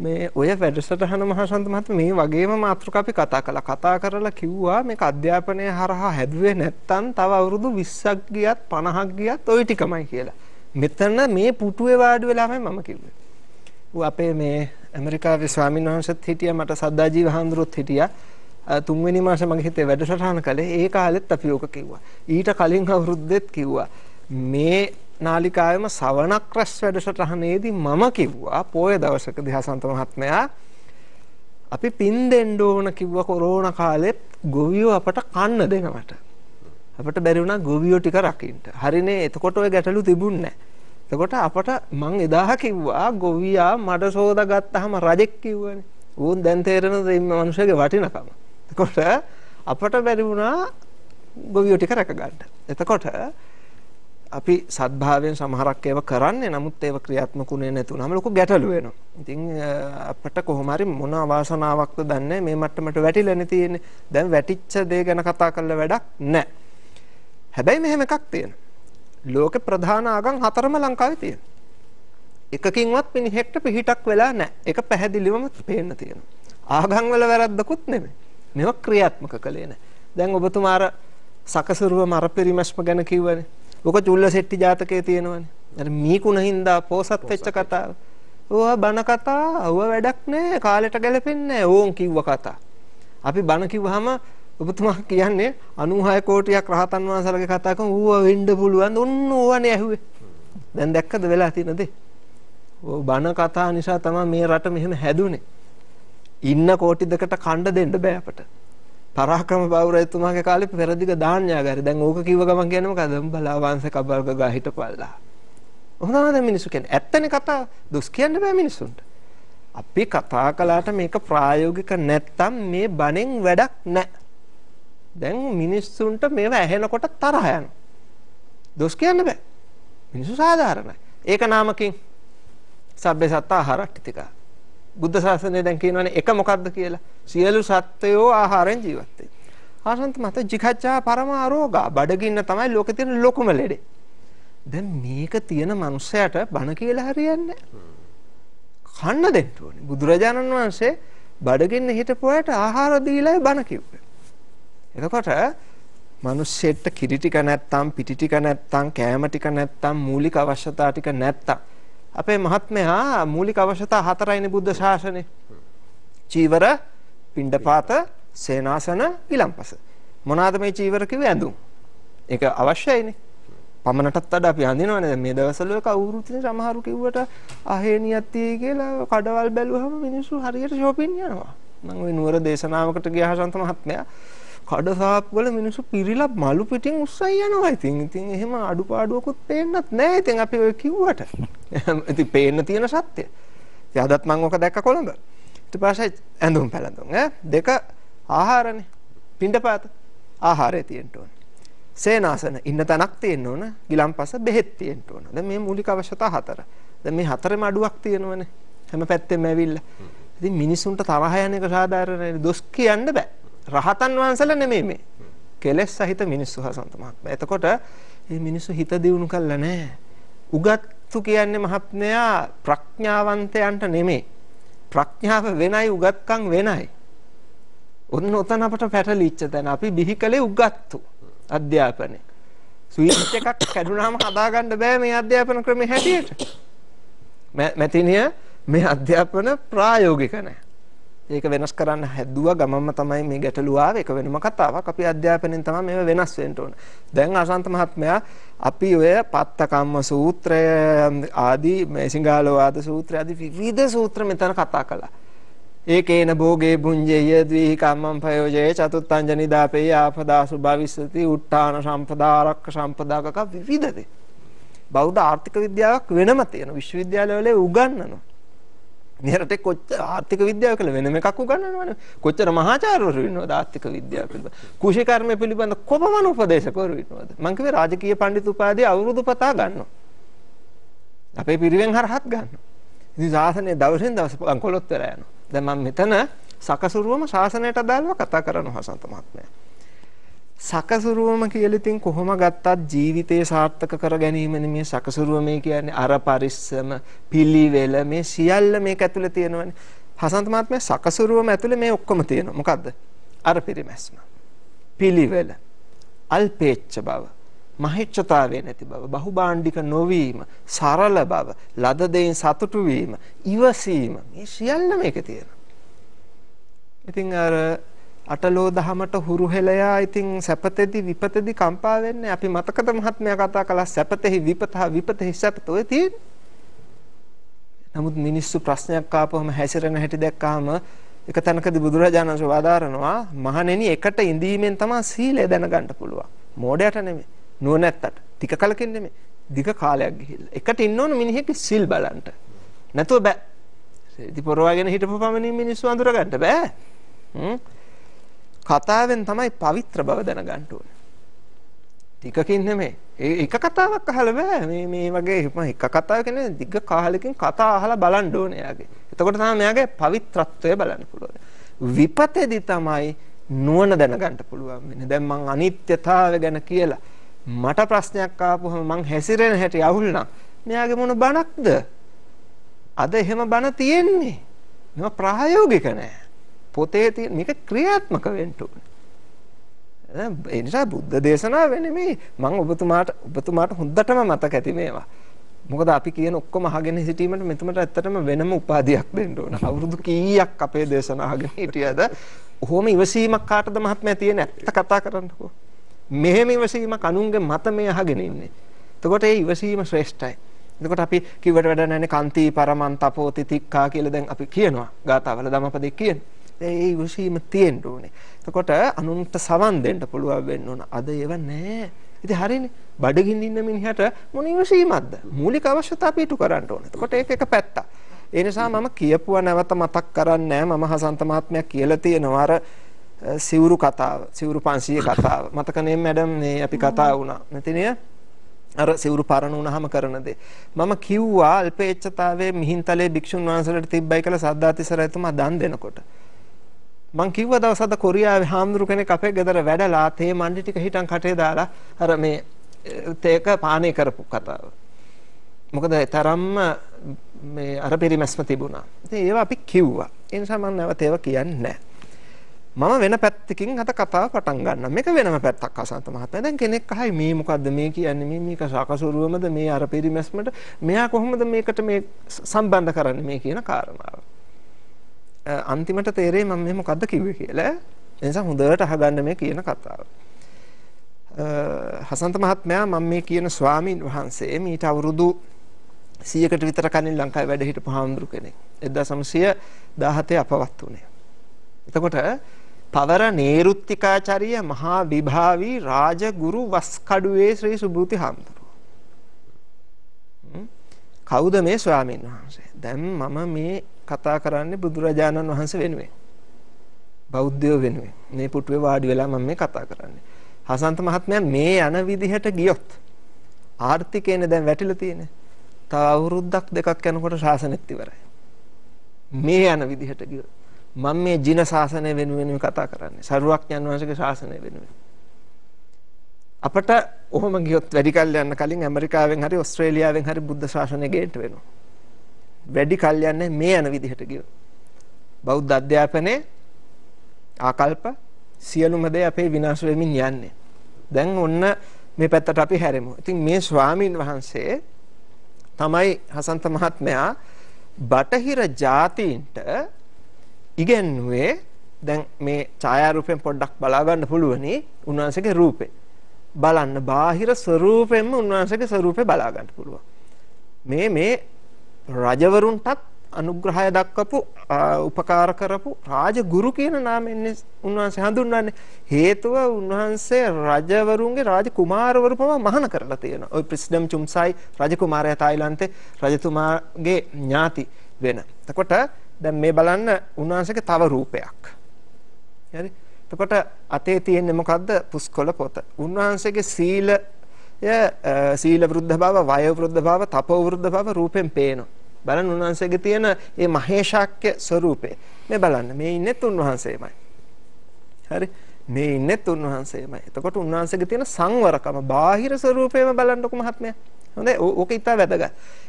මේ ඔය වැඩසටහන මහසන්ත මහත්මයා මේ වගේම මාතෘකා අපි කතා කළා. කතා කරලා කිව්වා මේක අධ්‍යාපනය හරහා හැදුවේ නැත්තම් තව අවුරුදු 20ක් ගියත් 50ක් ගියත් ওই ටිකමයි කියලා. මෙතන මේ පුටුවේ වාඩි වෙලාමයි මම කිව්වේ. අපේ මේ ඇමරිකාවේ ස්වාමින් වහන්සේත් හිටියා මට සද්දාජීව හාමුදුරුවොත් හිටියා තුන්වෙනි මාසේ මගේ හිතේ වැඩසටහන කළේ ඒ කාලෙත් අපි ඕක කිව්වා. ඊට කලින් අවුරුද්දෙත් කිව්වා. මේ නාලිකාවෙම සවනක් රැස් වැඩසටහනේදී මම කිව්වා පොය දවසක දිහාසන්ත මහත්මයා අපි පින් දෙන්න ඕන කිව්වා කොරෝනා කාලෙත් ගොවියෝ අපට කන්න දෙනවට. අපට බැරි වුණා ගොවියෝ ටික රකින්න. හරිනේ එතකොට ඔය ගැටලු තිබුණේ නැහැ. එතකොට අපට මං එදා කිව්වා ගොවියා මඩ සෝදා ගත්තාම රජෙක් කිව්වනේ. ඌන් දැන් තේරෙනද මේ මිනිහගේ වටිනකම. එතකොට අපට බැරි වුණා ගොවියෝ ටික රැක ගන්න. එතකොට අපි සත්භාවයෙන් සමහරක් ඒවා කරන්නේ නමුත් ඒවා ක්‍රියාත්මක උනේ නැතුනම ලොකු ගැටලු වෙනවා. ඉතින් අපිට කොහොම හරි මොන අවාසනාවක්ද දන්නේ මේ මට්ටමට වැටිලානේ තියෙන්නේ. දැන් වැටිච්ච දේ ගැන කතා කරලා වැඩක් නැහැ. හැබැයි මෙහෙම එකක් තියෙනවා. ලෝක ප්‍රධාන ආගම් හතරම ලංකාවේ තියෙනවා. එකකින්වත් මිනිහෙක්ට පිහිටක් වෙලා නැහැ. ඒක පැහැදිලිවම පේන්න තියෙනවා. ආගම් වල වැරද්දකුත් නෙමෙයි. මේවා ක්‍රියාත්මක කළේ නැහැ. දැන් ඔබතුමා අර සකසරුව මරපිරිමැස්ම ගැන කිව්වනේ. ඔක චුල්ලසෙට්ටි ජාතකයේ තියෙනවනේ. අර මීකුණ හින්දා පෝසත් වෙච්ච කතාව. ඕවා බන කතා, ඕවා වැඩක් නැහැ. කාලෙට ගැලපෙන්නේ නැහැ. ඕන් කිව්ව කතා. අපි බන කිව්වහම ඔබතුමා කියන්නේ 96 කෝටියක් රහතන් වහන්සේලාගේ කතා කරන ඌව වෙන්න පුළුවන්. ඔන්න ඕවනේ ඇහුවේ. දැන් දැක්කද වෙලා තියෙන දේ? ඔය බණ කතා නිසා තමයි මේ රට මෙහෙම හැදුනේ. ඉන්න කෝටි දෙකට කණ්ඩ දෙන්න බෑ අපට. පරාක්‍රම බෞරයතුමාගේ කාලේ පෙරදිග ධාන්‍යාගාරය. දැන් ඕක කිව්ව ගමන් කියන්නේ මොකද? උඹලා වංශ කබල්ක ගා හිටපල්ලා. ඔහොමද දැන් මිනිස්සු කියන්නේ. ඇත්තනේ කතාව. දුස් කියන්න බෑ මිනිස්සුන්ට. අපි කතා කළාට මේක ප්‍රායෝගික නැත්තම් මේ බණෙන් වැඩක් නැහැ. දැන් මිනිස්සුන්ට මේව ඇහෙනකොට තරහ යනවා. දොස් කියන්න බෑ. මිනිස්සු සාධාරණයි. ඒක නාමකින් සබ්බේ සත්තා ආහාරට්ටිතික. බුද්ධ ශාසනය දැන් කියනවනේ එක මොකක්ද කියලා. සියලු සත්වයෝ ආහාරෙන් ජීවත් වෙයි. ආසන්ත මත jigaccha parama roga බඩගින්න තමයි ලෝකේ තියෙන ලොකුම ලෙඩේ. දැන් මේක තියෙන මනුස්සයට බණ කියලා හරියන්නේ කන්න දෙන්න ඕනේ. බුදුරජාණන් වහන්සේ බඩගින්න හිටපු අයට ආහාර දීලායි බණ කිව්වේ. එතකොට මිනිස්සෙට කිරි ටික නැත්තම් පිටි ටික නැත්තම් කෑම ටික නැත්තම් මූලික අවශ්‍යතා ටික නැත්තම් අපේ මහත්මයා මූලික අවශ්‍යතා හතරයිනේ බුද්ධ ශාසනේ. චීවර, පිණ්ඩපාත, සේනාසන, ඊලම්පස. මොනවාද මේ චීවර කිව්වේ ඇඳුම්. ඒක අවශ්‍යයිනේ. පමණටත් වඩා අපි අඳිනවනේ දැන් මේ දවස්වල කවුරුත්නේ සමහරු කිව්වට අහේ නියත්තියි කියලා කඩවල් බැලුවම මිනිස්සු හරියට shopping යනවා. මම ওই නුවර දේශනාවකට ගියා ශාන්ත මහත්මයා කඩසාප් වල මිනිස්සු පිරිලා මලු පිටින් උස්සයි යනවා ඉතින්. ඉතින් එහෙම අඩුපාඩුවකුත් පේන්නත් නැහැ. ඉතින් අපි ඔය කිව්වට. ඉතින් පේන්න තියෙන සත්‍ය. ඉතින් අදත් මම ඕක දැක්ක කොළඹ. ඊට පස්සේ ඇඳුම් පැළඳුම් ඈ දෙක ආහාරනේ. පින්ඩපාත ආහාරය තියෙන්න ඕන. සේනාසන ඉන්න තැනක් තියෙන්න ඕන. ගිලම්පස බෙහෙත් තියෙන්න ඕන. දැන් මේ මූලික අවශ්‍යතා හතර. දැන් මේ හතරෙම අඩුවක් තියෙනවනේ. හැම පැත්තෙම ඇවිල්ලා. ඉතින් මිනිසුන්ට තරහ යන එක සාධාරණ නේ. දොස් කියන්න බෑ. රහතන් වහන්සේලා නෙමෙයි මේ. කෙලෙස් සහිත මිනිස්සු හා සන්ත මහත්මයා. එතකොට මේ මිනිස්සු හිත දියුණු කළා නෑ. උගත්තු කියන්නේ මහත්මයා ප්‍රඥාවන්තයන්ට නෙමෙයි. ප්‍රඥාව වෙනයි උගත්කම් වෙනයි. ඔන්න ඔතන අපට පැටලිච්ච තැන අපි බිහි කළේ උගත්තු අධ්‍යාපනය. ස්විච් එකක් කැඩුනහම හදාගන්න බෑ මේ අධ්‍යාපන ක්‍රමයේ හැටියට. මැතිනිය මේ අධ්‍යාපන ප්‍රායෝගික නැහැ. ඒක වෙනස් කරන්න හැදුවා ගමම්ම තමයි මේ ගැටලුව ආවේ ඒක වෙනම කතාවක් අපි අධ්‍යාපනයෙන් තමයි මේව වෙනස් වෙන්න ඕන දැන් ආශාන්ත මහත්මයා අපි ඔය පත්තකම්ම සූත්‍රය ආදී මේ සිංහල වාද සූත්‍රය ආදී විවිධ සූත්‍ර මෙතන කතා කළා ඒකේන භෝගේ බුඤ්ජේය ද්විහි කම්මං ප්‍රයෝජේ චතුත්තං ජනිදාපේ ආපදාසු භවිස්සති උට්ටාන සම්පදාරක්ක සම්පදාකක විවිධ දේ බෞද්ධ ආර්ථික විද්‍යාවක් වෙනම තියෙන විශ්වවිද්‍යාලවල උගන්වනවා මේ රටේ කොච්චර ආර්ථික විද්‍යාව කියලා වෙනම එකක් උගන්වනවනේ. කොච්චර මහාචාර්යවරු ඉන්නවද ආර්ථික විද්‍යාව පිළිබඳ. කෘෂි කර්මය පිළිබඳ කොපමණ උපදේශකවරු ඉන්නවද? මං කිව්වේ රාජකීය පඬිතු උපාධිය අවුරුදු පතා ගන්නවා. අපේ පිරිවෙන් හරහත් ගන්නවා. ඉතින් ශාසනය දවසෙන් දවස අංකොලොත් වෙලා යනවා. දැන් මම මෙතන සකසුරුවම ශාසනයට අදාළව කතා කරනවා සන්ත මහත්මයා. සකසුරුවම කියලිතින් කොහොම ගත්තත් ජීවිතය සාර්ථක කර ගැනීමන මේ සකසුරුව මේ කියන්නේ අර පරිස්සම පිළිවෙල මේ සියල්ල මේක ඇතුළ තියෙනවන හසන්ත මාත්මය සකසුරුවම ඇතුළ මේ ඔක්කොම තියෙන මොකක්ද අර පිරිමැස්ම පිළිවෙල අල්පේච්ච බව මහිච්ඡතාවේ නැති බව බහුභාණ්ඩික නොවීම සරල බව ලද දෙයින් සතුටු වීම ඉවසීම මේ සියල්ල මේක තියෙනවා. ඉතින් අර අටලෝ දහමට හුරු හෙළයා ඉතින් සැපතෙදි විපතෙදි කම්පා වෙන්නේ අපි මතකද මහත්මයා කතා කළා සැපතෙහි විපතහ විපතෙහි සැපත ඔය තියෙන්නේ. නමුත් මිනිස්සු ප්‍රශ්නයක් ආපුවම හැසිරෙන හැටි දැක්කාම එක තැනකදී බුදුරජාණන් වහන්සේ වදාරනවා මහණෙනි එකට ඉඳීමෙන් තමයි සීලය දැනගන්න පුළුවන්. මෝඩයට නෙමෙයි නුවණැත්තට. ටික කලකින් නෙමෙයි. දිග කාලයක් ගිහිල්ලා. එකට ඉන්න ඕන මිනිහෙක් සිල් බලන්න. නැතුව බෑ. ඉතින් පොරවගෙන හිටපු පමණින් මිනිස්සු අඳුර ගන්න බෑ. හ්ම් කතාවෙන් තමයි පවිත්‍ර බව දැනගන්න ඕනේ. ටිකකින් නෙමෙයි. එක කතාවක් අහලා බෑ. මේ මේ වගේ එක කතාවක් කියන්නේ දිග කාලෙකින් කතා අහලා බලන්න ඕනේ යාගේ. එතකොට තමයි මෙයාගේ පවිත්‍රත්වය බලන්න පුළුවන්. විපතේදී තමයි නුවණ දැනගන්න පුළුවන් වෙන්නේ. දැන් මං අනිත්‍යතාවය ගැන කියලා මට ප්‍රශ්නයක් ආපුවම මං හැසිරෙන හැටි අවුල් නම් මෙයාගේ මොන බණක්ද? අද එහෙම බණ තියෙන්නේ. මේවා ප්‍රායෝගික නෑ. පොතේ තියෙන මේක ක්‍රියාත්මක වෙන්න ඕනේ. ඒ නිසා බුද්ධ දේශනාව වෙන්නේ මේ මම ඔබතුමාට ඔබතුමාට හොඳටම මතක ඇති මේවා. මොකද අපි කියන ඔක්කොම අහගෙන සිටීමට මෙතුමට ඇත්තටම වෙනම උපාධියක් දෙන්න ඕන. අවුරුදු කීයක් අපේ දේශනා අහගෙන හිටියද? ඔහොම ඉවසීමක් කාටද මහත්මයා තියෙන ඇත්ත කතා කරන්නකෝ. මෙහෙම ඉවසීමක් අනුන්ගේ මත මේ අහගෙන ඉන්නේ. එතකොට ඒ ඉවසීම ශ්‍රේෂ්ඨයි. එතකොට අපි කිව්වට වැඩ නැන්නේ කන්ති පරමන්තපෝති තික්ඛා කියලා දැන් අපි කියනවා. ගාථාවල ධම්මපදේ කියන්නේ. ඒ ඉවසීම තියෙන්න ඕනේ. එතකොට අනුන්ට සවන් දෙන්න පුළුවන් වෙන්න ඕන. අද ඒව නැහැ. ඉතින් හරිනේ. බඩගින්න ඉන්න මිනිහට මොන ඉවසීමක්ද? මූලික අවශ්‍යතා පිටු කරන්න ඕනේ. එතකොට ඒක එක පැත්තක්. ඒ නිසා මම කියපුවා නැවත මතක් කරන්නේ මම හසන්ත මහත්මයා කියලා තියෙනවා අර සිවුරු කතාව, සිවුරු 500 කතාව. මතක නේ මැඩම් මේ අපි කතා වුණා. නැතිනේ අර සිවුරු පරණ වුණාම කරන දේ. මම කිව්වා අල්පේච්ඡතාවයේ මිහින්තලේ භික්ෂුන් වහන්සේලාට තිබ්බයි කියලා සද්දාතිසරයතුමා දන් දෙනකොට. මං කිව්ව දවස් අද කොරියාවේ හාමුදුරු කෙනෙක් අපේ ගෙදර වැඩලා තේ මණ්ඩි ටික හිටන් කටේ දාලා අර මේ තේක පානය කරපු කතාව. මොකද තරම්ම මේ අර පරිමැස්ම තිබුණා. ඉතින් ඒවා අපි කිව්වා. ඒ නිසා මම නැවත ඒවා කියන්නේ නැහැ. මම වෙන පැත්තකින් අත කතාව පටන් ගන්නම්. මේක වෙනම පැත්තක් අසන්ත මහත්මයා. දැන් කෙනෙක් අහයි මේ මොකද්ද මේ කියන්නේ? මේ මේක සාකසුරුවමද? මේ අර පරිමැස්මට මෙයා කොහොමද මේකට මේ සම්බන්ධ කරන්නේ මේ කියන කාරණාව. අන්තිමට තේරෙයි මම මේ මොකද්ද කිව්වේ කියලා. ඒ නිසා හොඳට අහගන්න මේ කියන කතාව. හසන්ත මහත්මයා මම මේ කියන ස්වාමින් වහන්සේ මීට අවුරුදු 100කට විතර කලින් ලංකාවේ වැඩ හිටපු හාමුදුරු කෙනෙක්. 1917 අපවත් වුණේ. එතකොට පවර නේරුත්තිකාචාර්ය මහා විභාවී රාජගුරු වස්කඩුවේ ශ්‍රී සුභූති හාමුදුරුවෝ. කවුද මේ ස්වාමීන් වහන්සේ? දැන් මම මේ කතා කරන්නේ බුදුරජාණන් වහන්සේ වෙනුවෙන්. බෞද්ධයෝ වෙනුවෙන්. මේ පුටුවේ වාඩි වෙලා මම මේ කතා කරන්නේ. හසන්ත මහත්මයා මේ යන විදිහට ගියොත් ආර්ථිකේනේ දැන් වැටිලා තියෙන්නේ. තව අවුරුද්දක් දෙකක් යනකොට ශාසනෙත් ඉවරයි. මේ යන විදිහට ගියොත් මම මේ ජින ශාසනය වෙනුවෙන් කතා කරන්නේ. සරුවක්ඥන් වහන්සේගේ ශාසනය වෙනුවෙන්. අපට ඔහොම ගියොත් වැඩි කල් යන කලින් ඇමරිකාවෙන් හරි ඔස්ට්‍රේලියාවෙන් හරි බුද්ධ ශාසනය ගේන්න වෙනවා. වැඩි කල්යන්න මේ යන විදිහට ගිය. බෞද්ධ අධ්‍යාපනයේ ආකල්ප සියලුම දේ අපේ විනාශ වෙමින් යන්නේ. දැන් ඔන්න මේ පැත්තට අපි හැරෙමු. ඉතින් මේ ස්වාමින් වහන්සේ තමයි හසන්ත මහත්මයා බටහිර ජාතීන්ට ඉගෙනුවේ දැන් මේ ඡායාරූපයෙන් පොඩ්ඩක් බලා ගන්න පුළුවනි උන්වහන්සේගේ රූපේ. බලන්න බාහිර ස්වරූපෙන්ම උන්වහන්සේගේ ස්වරූපේ බලා ගන්න පුළුවන්. මේ මේ රජවරුන්ටත් අනුග්‍රහය දක්වපු උපකාර කරපු රාජගුරු කියන නාමයෙන් උන්වහන්සේ හඳුන්වන්නේ හේතුව උන්වහන්සේ රජවරුන්ගේ රාජ කුමාරවරු පවා මහාන කරලා තියෙනවා. ওই ප්‍රෙසිඩම් චුම්සයි රජ කුමාරයා තායිලන්තේ රජතුමාගේ ඥාති වෙන. එතකොට දැන් මේ බලන්න උන්වහන්සේගේ තව රූපයක්. හරි. එතකොට අතේ තියෙන්නේ මොකද්ද? පුස්කොළ පොත. උන්වහන්සේගේ සීලය සීල වෘද්ධ බව, වය වෘද්ධ බව, තපෝ වෘද්ධ බව රූපෙන් පේනවා. බලන්න උන්වහන්සේගේ තියෙන මේ මහේශාක්‍ය ස්වરૂපේ. මේ බලන්න මේ ඉන්නේ උන්වහන්සේමයි. හරි මේ ඉන්නේ උන්වහන්සේමයි. එතකොට උන්වහන්සේගේ තියෙන සංවරකම බාහිර ස්වરૂපේම බලන්නකො මහත්මයා. හොඳයි ඕක ඉතා වැදගත්.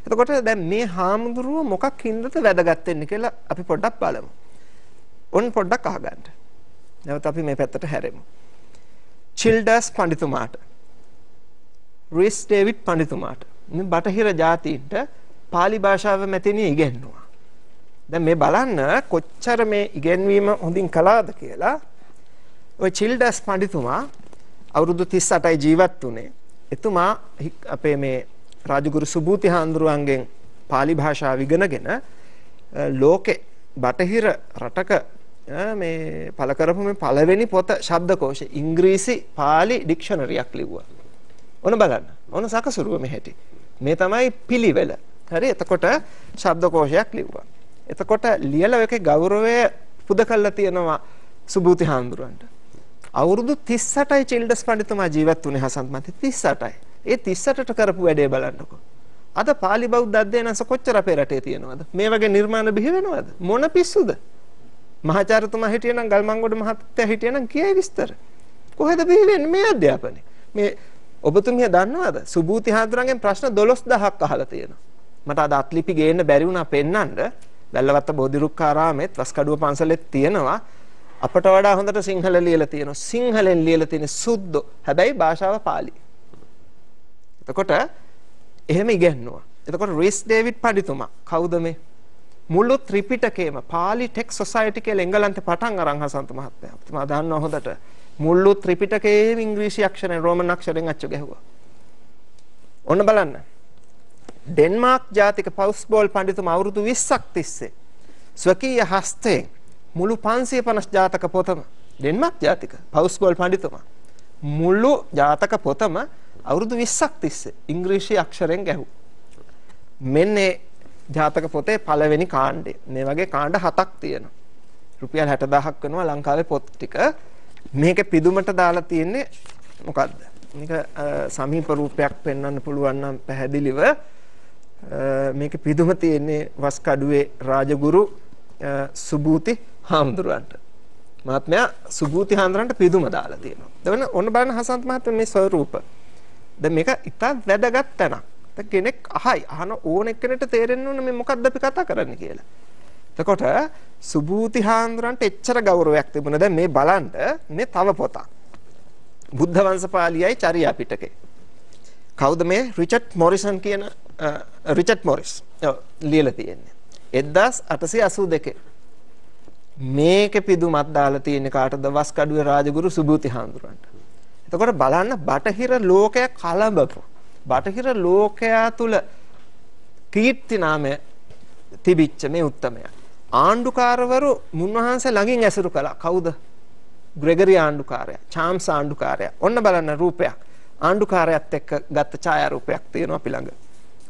එතකොට දැන් මේ හාමුදුරුව මොකක් හින්දාද වැදගත් වෙන්නේ කියලා අපි පොඩ්ඩක් බලමු. ඔන්න පොඩ්ඩක් අහගන්න. නැවත අපි මේ පැත්තට හැරෙමු. චිල්ඩර්ස් පඬිතුමාට රිස් ඩේවිඩ් පඬිතුමාට මේ බටහිර ජාතීන්ට pāli භාෂාව මැතිනේ ඉගෙනුවා. දැන් මේ බලන්න කොච්චර මේ ඉගෙනවීම හොඳින් කළාද කියලා ඔය චිල්ඩස් පඬිතුමා අවුරුදු 38යි ජීවත් වුනේ. එතුමා අපේ මේ රාජගුරු සුභූති හාමුදුරුවන්ගෙන් pāli භාෂාව ඉගෙනගෙන ලෝකේ බටහිර රටක මේ පළ කරපු මේ පළවෙනි පොත ශබ්දකෝෂ ඉංග්‍රීසි pāli ඩික්ෂනරියක් ලිව්වා. ඔන්න බලන්න. ඔන්න සකසුරුව මෙහෙටි. මේ තමයි පිළිවෙල. හරි එතකොට ශබ්දකෝෂයක් ලිව්වා. එතකොට ලියලා එකේ ගෞරවය පුදකල්ලා තියෙනවා සුභූති හාමුදුරන්ට. අවුරුදු 38යි චිල්ඩස් පඬිතුමා ජීවත් වුණේ හසන්ත මන්ති 38යි. ඒ 38ට කරපු වැඩේ බලන්නකෝ. අද pāli බෞද්ධ අධ්‍යයනංශ කොච්චර අපේ රටේ තියෙනවද? මේ වගේ නිර්මාණ බිහි වෙනවද? මොන පිස්සුද? මහාචාර්යතුමා හිටියනම් ගල්මන්ගොඩ මහත්තයා හිටියනම් කියයි විස්තර. කොහෙද බිහි වෙන්නේ මේ අධ්‍යාපනය? මේ ඔබතුමිය දන්නවද? සුභූති හාමුදුරන්ගෙන් ප්‍රශ්න 12000ක් අහලා තියෙනවා. මට අද අත්ලිපි ගේන්න බැරි වුණා පෙන්නන්න. වැල්ලවත්ත බෝධිරුක්කාරාමෙත් වස්කඩුව පන්සලෙත් තියෙනවා. අපට වඩා හොඳට සිංහල ලියලා තියෙනවා. සිංහලෙන් ලියලා තියෙන සුද්ධෝ. හැබැයි භාෂාව පාලි. එතකොට එහෙම ඉගෙනුවා. එතකොට රිස් ඩේවිඩ් පඬිතුමා කවුද මේ? මුළු ත්‍රිපිටකයම පාලි ටෙක් සොසයිටි කියලා එංගලන්තේ පටන් අරන් හසන්ත මහත්තයා. මම දන්නවා හොඳට. මුළු ත්‍රිපිටකයේම ඉංග්‍රීසි අක්ෂරෙන් රෝමන් අක්ෂරෙන් අච්චු ගැහුවා. ඔන්න බලන්න. ඩෙන්මාර්ක් ජාතික පවුස්බෝල් පඬිතුමා අවුරුදු 20ක් තිස්සේ ස්වකීය හස්තයෙන් මුළු 550 ජාතක පොතම ඩෙන්මාර්ක් ජාතික පවුස්බෝල් පඬිතුමා මුළු ජාතක පොතම අවුරුදු 20ක් තිස්සේ ඉංග්‍රීසි අක්ෂරෙන් ගැහුවා. මෙන්න ජාතක පොතේ පළවෙනි කාණ්ඩය. මේ වගේ කාණ්ඩ හතක් තියෙනවා. රුපියල් 60000ක් වෙනවා ලංකාවේ පොත් ටික. මේක පිදුමට දාලා තියෙන්නේ මොකද්ද? මේක සමීප රූපයක් පෙන්වන්න පුළුවන් නම් පැහැදිලිව මේක පිදුම තියෙන්නේ වස්කඩුවේ රාජගුරු සුභූති හාමුදුරුවන්ට. මහත්මයා සුභූති හාමුදුරන්ට පිදුම දාලා තියෙනවා. දවන ඔන්න බලන්න හසන්ත මහත්මයා මේ ස්වරූප. දැන් මේක ඉතා වැදගත් තැනක්. දැන් කෙනෙක් අහයි අහන ඕන එක්කෙනෙට තේරෙන්න ඕන මේ මොකද්ද අපි කතා කරන්නේ කියලා. එතකොට සුභූති හාමුදුරන්ට එච්චර ගෞරවයක් තිබුණා. දැන් මේ බලන්න මේ තව පොතක්. බුද්ධ වංශපාලියයි චර්යා පිටකේ. කවුද මේ රිචඩ් මොරිසන් කියන රිචඩ් මොරිස් ලියලා තියෙන්නේ 1882 මේකේ පිදුමක් දාලා තියෙන්නේ කාටද වස්කඩුවේ රාජගුරු සුභූති හාමුදුරන්ට එතකොට බලන්න බටහිර ලෝකය කලඹපු බටහිර ලෝකයා තුල කීර්ති නාමය තිබිච්ච මේ උත්තමයා ආණ්ඩුකාරවරු මුන්වහන්සේ ළඟින් ඇසුරු කළා කවුද ග්‍රෙගරි ආණ්ඩුකාරයා චාම්ස් ආණ්ඩුකාරයා ඔන්න බලන්න රූපයක් ආණ්ඩුකාරයත් එක්ක ගත්ත ඡායාරූපයක් තියෙනවා අපි ළඟ.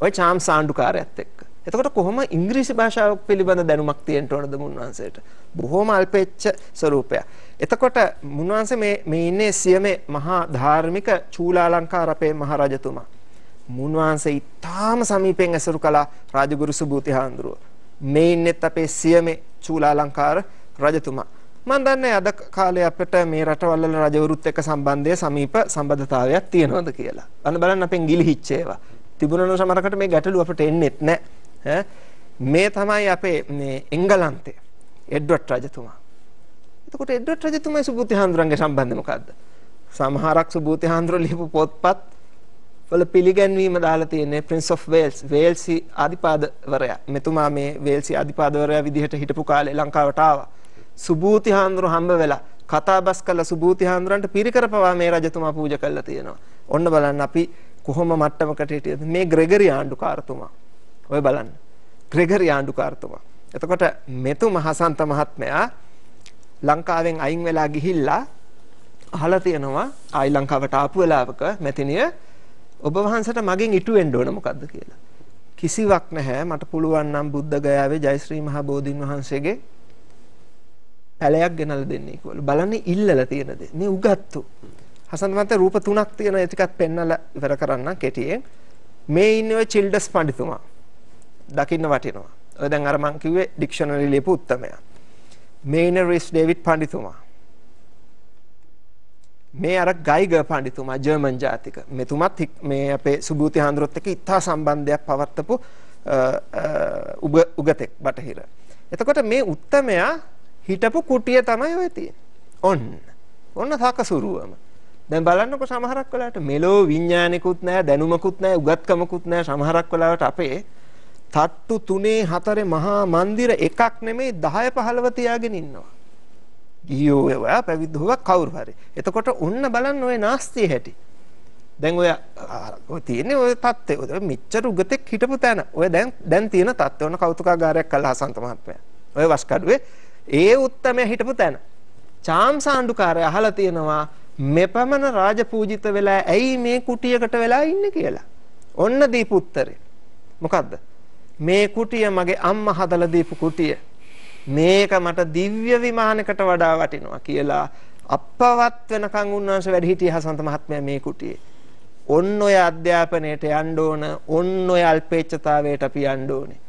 ওই චාම් සාණ්ඩුකාරයත් එක්ක. එතකොට කොහොම ඉංග්‍රීසි භාෂාව පිළිබඳ දැනුමක් තියෙන්න ඕනද මුන්වහන්සේට? බොහොම අල්පෙච්ච ස්වරූපයක්. එතකොට මුන්වහන්සේ මේ මේ ඉන්නේ සියමේ මහා ධාර්මික චූලාලංකාර අපේ මහරජතුමා. මුන්වහන්සේ ඊටාම සමීපෙන් ඇසුරු කළා රාජගුරු සුභූති හාමුදුරුව. මේ ඉන්නේත් අපේ සියමේ චූලාලංකාර රජතුමා. මම දන්නේ අද කාලේ අපිට මේ රටවල් වල රජවරුත් එක්ක සම්බන්ධය සමීප සම්බන්ධතාවයක් තියෙනවද කියලා. අන්න බලන්න අපෙන් ගිලිහිච්ච ඒවා. තිබුණන සමහරකට මේ ගැටලු අපිට එන්නේත් නැහැ. මේ තමයි අපේ මේ එංගලන්තය. එඩ්වඩ් රජතුමා. එතකොට එඩ්වඩ් රජතුමයි සුබූති හාමුදුරන්ගේ සම්බන්ධය මොකද්ද? සමහරක් සුබූති හාමුදුරුවෝ ලියපු පොත්පත් වල පිළිගැන්වීම දාලා තියෙන්නේ Prince of Wales, Walesi අධිපාදවරයා. මෙතුමා මේ Walesi අධිපාදවරයා විදිහට හිටපු කාලේ ලංකාවට ආවා. සුභූති හාමුදුරු හම්බ වෙලා කතාබස් කළා සුභූති හාමුදුරන්ට පිරිකරපවා මේ රජතුමා පූජා කළා තියෙනවා. ඔන්න බලන්න අපි කොහොම මට්ටමකට හිටියද මේ ග්‍රෙගරි ආණ්ඩුකාරතුමා. ඔය බලන්න. ග්‍රෙගරි ආණ්ඩුකාරතුමා. එතකොට මෙතුම හසන්ත මහත්මයා ලංකාවෙන් අයින් වෙලා ගිහිල්ලා අහලා තියෙනවා ආයි ලංකාවට ආපු වෙලාවක මෙතිනිය ඔබ වහන්සේට මගෙන් ඉටු වෙන්න ඕන මොකද්ද කියලා. කිසිවක් නැහැ මට පුළුවන් නම් බුද්ධ ගයාවේ ජයශ්‍රී මහ බෝධින් වහන්සේගේ පැලයක් ගෙනල්ලා දෙන්නේ කිව්වලු. බලන්නේ ඉල්ලලා තියෙන දේ. මේ උගත්තු. හසන්ත මන්ට රූප තුනක් තියෙන ඒ ටිකත් පෙන්නලා ඉවර කරන්න කෙටියෙන්. මේ ඉන්නේ ඔය චිල්ඩස් පඬිතුමා. දකින්න වටිනවා. ඔය දැන් අර මං කිව්වේ ඩික්ෂනරි ලියපු උත්තමයා. මේ ඉන්නේ රිස් ඩේවිඩ් පඬිතුමා. මේ අර ගයිගර් පඬිතුමා ජර්මන් ජාතික. මෙතුමත් මේ අපේ සුභූති හාමුදුරුවොත් එක්ක ඉතා සම්බන්ධයක් පවත්වපු උගතෙක් බටහිර. එතකොට මේ උත්තමයා හිටපු කුටිය තමයි ඔය තියෙන්නේ. ඔන්න. ඔන්න සකසුරුවම. දැන් බලන්නකො සමහරක් වෙලාවට මෙලෝ විඥානිකුත් නැහැ, දැනුමකුත් නැහැ, උගත්කමකුත් නැහැ සමහරක් වෙලාවට අපේ තට්ටු තුනේ හතරේ මහා මන්දිර එකක් නෙමෙයි 10 15 තියාගෙන ඉන්නවා. ගියෝ ඒවා පැවිද්දෝව කවුරු හරි. එතකොට ඔන්න බලන්න ওই නාස්තිය හැටි. දැන් ඔය ඔය තියෙන්නේ ඔය தත්ත්වය. ඔය මෙච්චර උගතෙක් හිටපු තැන. ඔය දැන් දැන් තියෙන தත්ත්වය ඔන්න කෞතුකාගාරයක් කළා හසන්ත මහත්මයා. ඔය වස්කඩුවේ ඒ උත්තමය හිටපු තැන. චාම්සාණ්ඩුකාරය අහලා තියෙනවා මෙපමණ රාජපූජිත වෙලා ඇයි මේ කුටියකට වෙලා ඉන්නේ කියලා. ඔන්න දීපු උත්තරේ. මොකද්ද? මේ කුටිය මගේ අම්මා හදලා දීපු කුටිය. මේක මට දිව්‍ය විමානයකට වඩා වටිනවා කියලා අපවත් වෙනකන් උන්වහන්සේ වැඩ හිටියේ හසන්ත මහත්මයා මේ කුටියේ. ඔන්න ඔය අධ්‍යාපනයට යන්න ඕන, ඔන්න ඔය අල්පේච්ඡතාවයට අපි යන්න ඕනේ.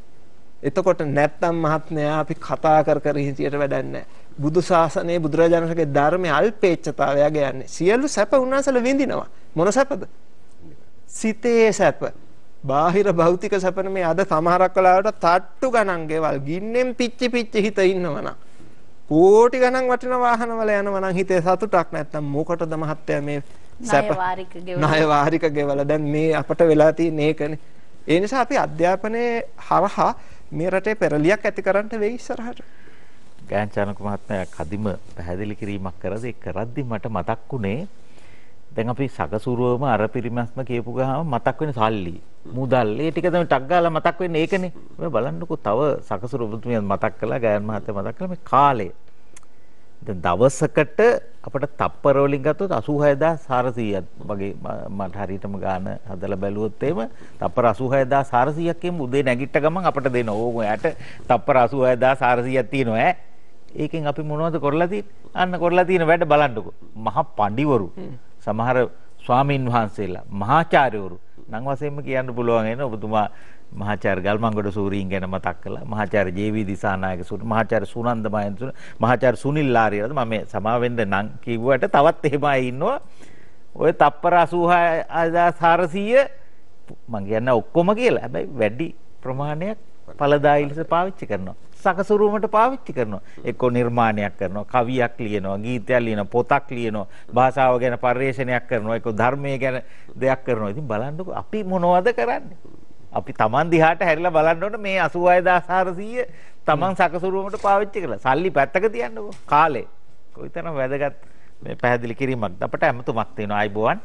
එතකොට නැත්තම් මහත්මයා අපි කතා කර කර හිටියට වැඩක් නැහැ. බුදු ශාසනයේ බුදුරජාණන්සේගේ ධර්මයේ අල්පේච්ඡතාවය කියන්නේ සියලු සැප උන්වහන්සේලා විඳිනවා. මොන සැපද? සිතේ සැප. බාහිර භෞතික සැප නෙමේ අද සමහරක් වෙලාවට තට්ටු ගණන් ගෙවල් ගින්නෙන් පිච්චි පිච්චි හිත ඉන්නවනම් කෝටි ගණන් වටින වාහනවල යනවනම් හිතේ සතුටක් නැත්තම් මොකටද මහත්මයා මේ සැප ණය වාරික ගෙවල දැන් මේ අපට වෙලා තියෙන එකනේ. ඒ නිසා අපි අධ්‍යාපනයේ හරහා මේ රටේ පෙරලියක් ඇති කරන්න වෙයි ඉස්සරහට. ගායනචානක මහත්මයා කදිම පැහැදිලි කිරීමක් කරද ඒ කරද්දි මට මතක් වුණේ දැන් අපි සකසුරුවම අර පිරිමැස්ම කියපු ගහම මතක් වෙන සල්ලි මුදල් ඒ ටික තමයි ටක් ගාලා මතක් වෙන්නේ ඒකනේ. ඔය බලන්නකෝ තව සකසුරුවතුමියන් මතක් කළා ගායන මහත්මයා මතක් කළා මේ කාලේ දවසකට අපට තප්පර වලින් ගත්තොත් 86400ක් වගේ මට හරියටම ගාන හදලා බැලුවොත් එහෙම තප්පර 86400ක් එමු උදේ නැගිට ගමන් අපට දෙන ඕක යට තප්පර 86400ක් තියෙනවා ඈ ඒකෙන් අපි මොනවද කරලා තියෙන්නේ අන්න කරලා තියෙන වැඩ බලන්නකෝ මහා පඬිවරු සමහර ස්වාමින් වහන්සේලා මහාචාර්යවරු නම් වශයෙන්ම කියන්න පුළුවන් එන ඔබතුමා මහාචාර්ය ගල්මන්ගොඩ සූරීන් ගැන මතක් කළා. මහාචාර්ය ජේ.වී. දිසානායක සූරි, මහාචාර්ය සුනන්ද මයන්තුන, මහාචාර්ය සුනිල් ලාරියද මම මේ සමාවෙන්ද නම් කිව්වට තවත් එහෙම අය ඉන්නවා. ඔය තප්පර 86400 මං කියන්නේ ඔක්කොම කියලා. හැබැයි වැඩි ප්‍රමාණයක් ඵලදායි ලෙස පාවිච්චි කරනවා. සකසුරුවමට පාවිච්චි කරනවා. එක්කෝ නිර්මාණයක් කරනවා, කවියක් ලියනවා, ගීතයක් ලියනවා, පොතක් ලියනවා, භාෂාව ගැන පර්යේෂණයක් කරනවා, එක්කෝ ධර්මයේ ගැන දෙයක් කරනවා. ඉතින් බලන්නකෝ අපි මොනවද කරන්නේ? අපි Taman දිහාට හැරිලා බලන්න ඕනේ මේ 86400 Taman සකසුරුවමට පාවිච්චි කරලා. සල්ලි පැත්තක තියන්නකෝ. කාලේ. කොයිතරම් වැදගත් මේ පැහැදිලි කිරීමක් අපට ඇමතුමක් තියෙනවා. අයබෝවන්.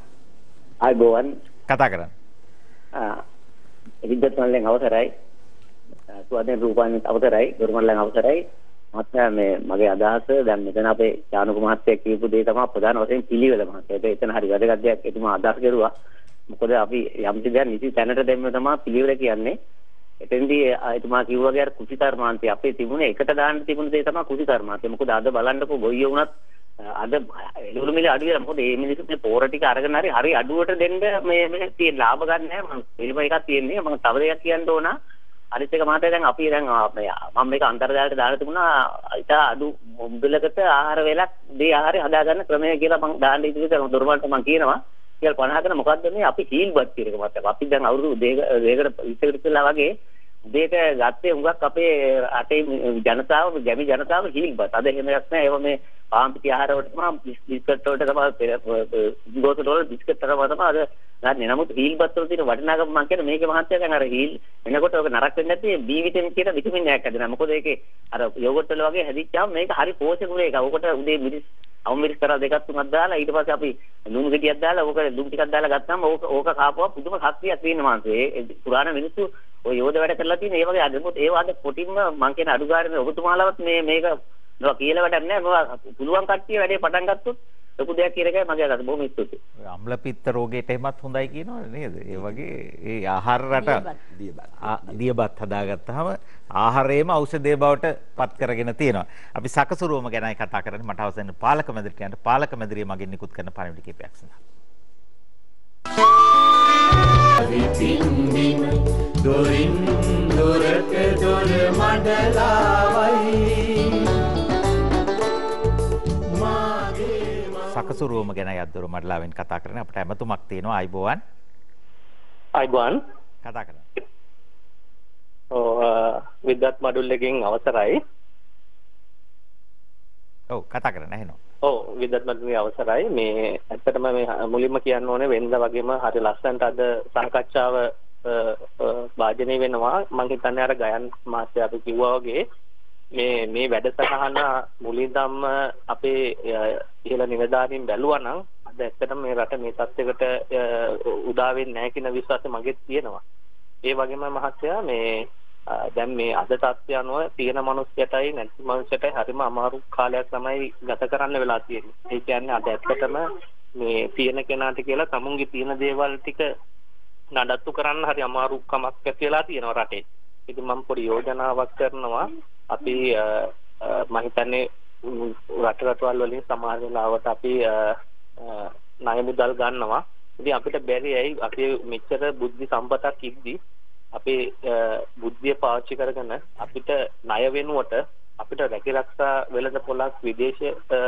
අයබෝවන්. කතා කරන්න. ආ. විද්‍යාත්මකයෙන් අවතරයි. සුවදෙන් රූපයන් අවතරයි. ගුරුමල්ලන් අවතරයි. මහත්මයා මේ මගේ අදහස දැන් මෙතන අපේ ඥානක මහත්තයා කියපු දේ තමයි ප්‍රධාන වශයෙන් පිළිවෙල මහත්තයා. ඒක එතන හරි වැදගත් දෙයක්. එතුමා අදහස් කරුවා. මොකද අපි යම් දෙයක් නිසි තැනට දැම්ම තමයි පිළිවෙල කියන්නේ. එතෙන්දී එතුමා කිව්වා වගේ අර කුසී කර්මාන්තය අපේ තිබුණේ එකට දාන්න තිබුණ දේ තමයි කුසී කර්මාන්තය. මොකද අද බලන්නකෝ ගොයිය වුණත් අද එළුළු මිල අඩු වෙනවා. මොකද මේ මිනිස්සු මේ පෝර ටික අරගෙන හරි හරි අඩුවට දෙන්න මේ මේ තියෙන ලාභ ගන්න නැහැ. මම එළිම එකක් තියෙන්නේ. මම තව දෙයක් කියන්න ඕන. අනිත් එක මාතේ දැන් අපි දැන් මම මේක අන්තර්ජාලයට දාලා තිබුණා. ඊට අඩු මුදලකට ආහාර වේලක් දී ආහාරය හදාගන්න ක්‍රමය කියලා මම දාන්න ඉදිරියට දොරවල්ට මම කියනවා. කියලා 50කට මොකද්ද මේ අපි සීල්වත් කියන එක මතක. අපි දැන් අවුරුදු දෙකකට විතරට ඉස්සෙල්ලා වගේ උදේට ගත්තේ හුඟක් අපේ අටේ ජනතාව ගැමි ජනතාව සීල්වත්. අද එහෙම එකක් නෑ. ඒව මේ පාම්පිටි ආහාර වලට තමයි බිස්කට් වලට තමයි ගෝසට වල බිස්කට් තමයි තමයි අද ගන්නෙ. නමුත් සීල්වත් වල තියෙන වටිනාකම මම කියන්නේ මේකේ මහත්ය දැන් අර සීල් වෙනකොට ඔක නරක වෙන්නේ නැති B විටමින් කියන විටමින් එකක් හදනවා. මොකද ඒකේ අර යෝගට් වල වගේ හැදිච්චාම මේක හරි පෝෂක ගුණයක්. ඔකට උදේ මිරිස් අවුමිරිස් කරා දෙකක් තුනක් දාලා ඊට පස්සේ අපි ලුණු ගෙඩියක් දාලා ඕක ලුණු ටිකක් දාලා ගත්තාම ඕක ඕක කාපුවා පුදුම ශක්තියක් තියෙන මාංශේ පුරාණ මිනිස්සු ඔය යෝධ වැඩ කරලා තියෙන ඒ වගේ අද මොකද ඒව අද කොටින්ම මං කියන අඩුගාරේ ඔබතුමාලවත් මේ මේක ඒක කියලා වැඩක් නෑ. මොකද පුළුවන් කට්ටිය වැඩේ පටන් ගත්තොත් ලොකු දෙයක් කියන එකයි මගේ අදහස. බොහොම ස්තුතියි. අම්ල පිත්ත රෝගයට එමත් හොඳයි කියනවනේ නේද? ඒ වගේ ඒ ආහාර රට දියබත් හදාගත්තාම ආහාරයේම ඖෂධය බවට පත් කරගෙන තියෙනවා. අපි සකසුරුවම ගැනයි කතා කරන්නේ. මට අවසන් පාලක මැදිරියට යන්න පාලක මැදිරිය මගෙන් නිකුත් කරන පරිවිඩ කීපයක් සඳහා. විපින්දිම දොරින් දොරට දොර මඩලාවයි සුරුවම ගැන යද්දුරු මඩලාවෙන් කතා කරන අපට ඇමතුමක් තියෙනවා අයිබෝවන් අයිබෝවන් කතා කරන්න ඕ විද්වත් මඩුල්ලගෙන් අවසරයි ඔව් කතා කරන්න ඇහෙනවා ඔව් විද්වත් මඩුල්ලගේ අවසරයි මේ ඇත්තටම මේ මුලින්ම කියන්න ඕනේ වෙනද වගේම හරි ලස්සනට අද සාකච්ඡාව වාජනය වෙනවා මං හිතන්නේ අර ගයන් මාත්‍ය අපි කිව්වා වගේ මේ මේ වැඩසටහන මුලින්දම්ම අපේ ඉහළ නිලධාරීන් බැලුවා නම් අද ඇත්තටම මේ රට මේ තත්යකට උදා වෙන්නේ නැහැ කියන විශ්වාසය මගෙත් තියෙනවා. ඒ වගේම මහත්තයා මේ දැන් මේ අද තත්ත්වය අනුව තියෙන මිනිස්සයටයි නැති මිනිස්සයටයි හරිම අමාරු කාලයක් තමයි ගත කරන්න වෙලා තියෙන්නේ. ඒ කියන්නේ අද ඇත්තටම මේ තියෙන කෙනාට කියලා තමුන්ගේ තියෙන දේවල් ටික නඩත්තු කරන්න හරි අමාරුකමක් ඇති වෙලා තියෙනවා රටේ. ඉතින් මම පොඩි යෝජනාවක් කරනවා අපි මම හිතන්නේ රට රටවල් වලින් සමහර වෙලාවට අපි ණය මුදල් ගන්නවා. ඉතින් අපිට බැරි ඇයි අපි මෙච්චර බුද්ධි සම්පතක් ඉද්දි අපේ බුද්ධිය පාවිච්චි කරගෙන අපිට ණය වෙනුවට අපිට රැකිරක්ෂා වෙළඳ පොලක් විදේශ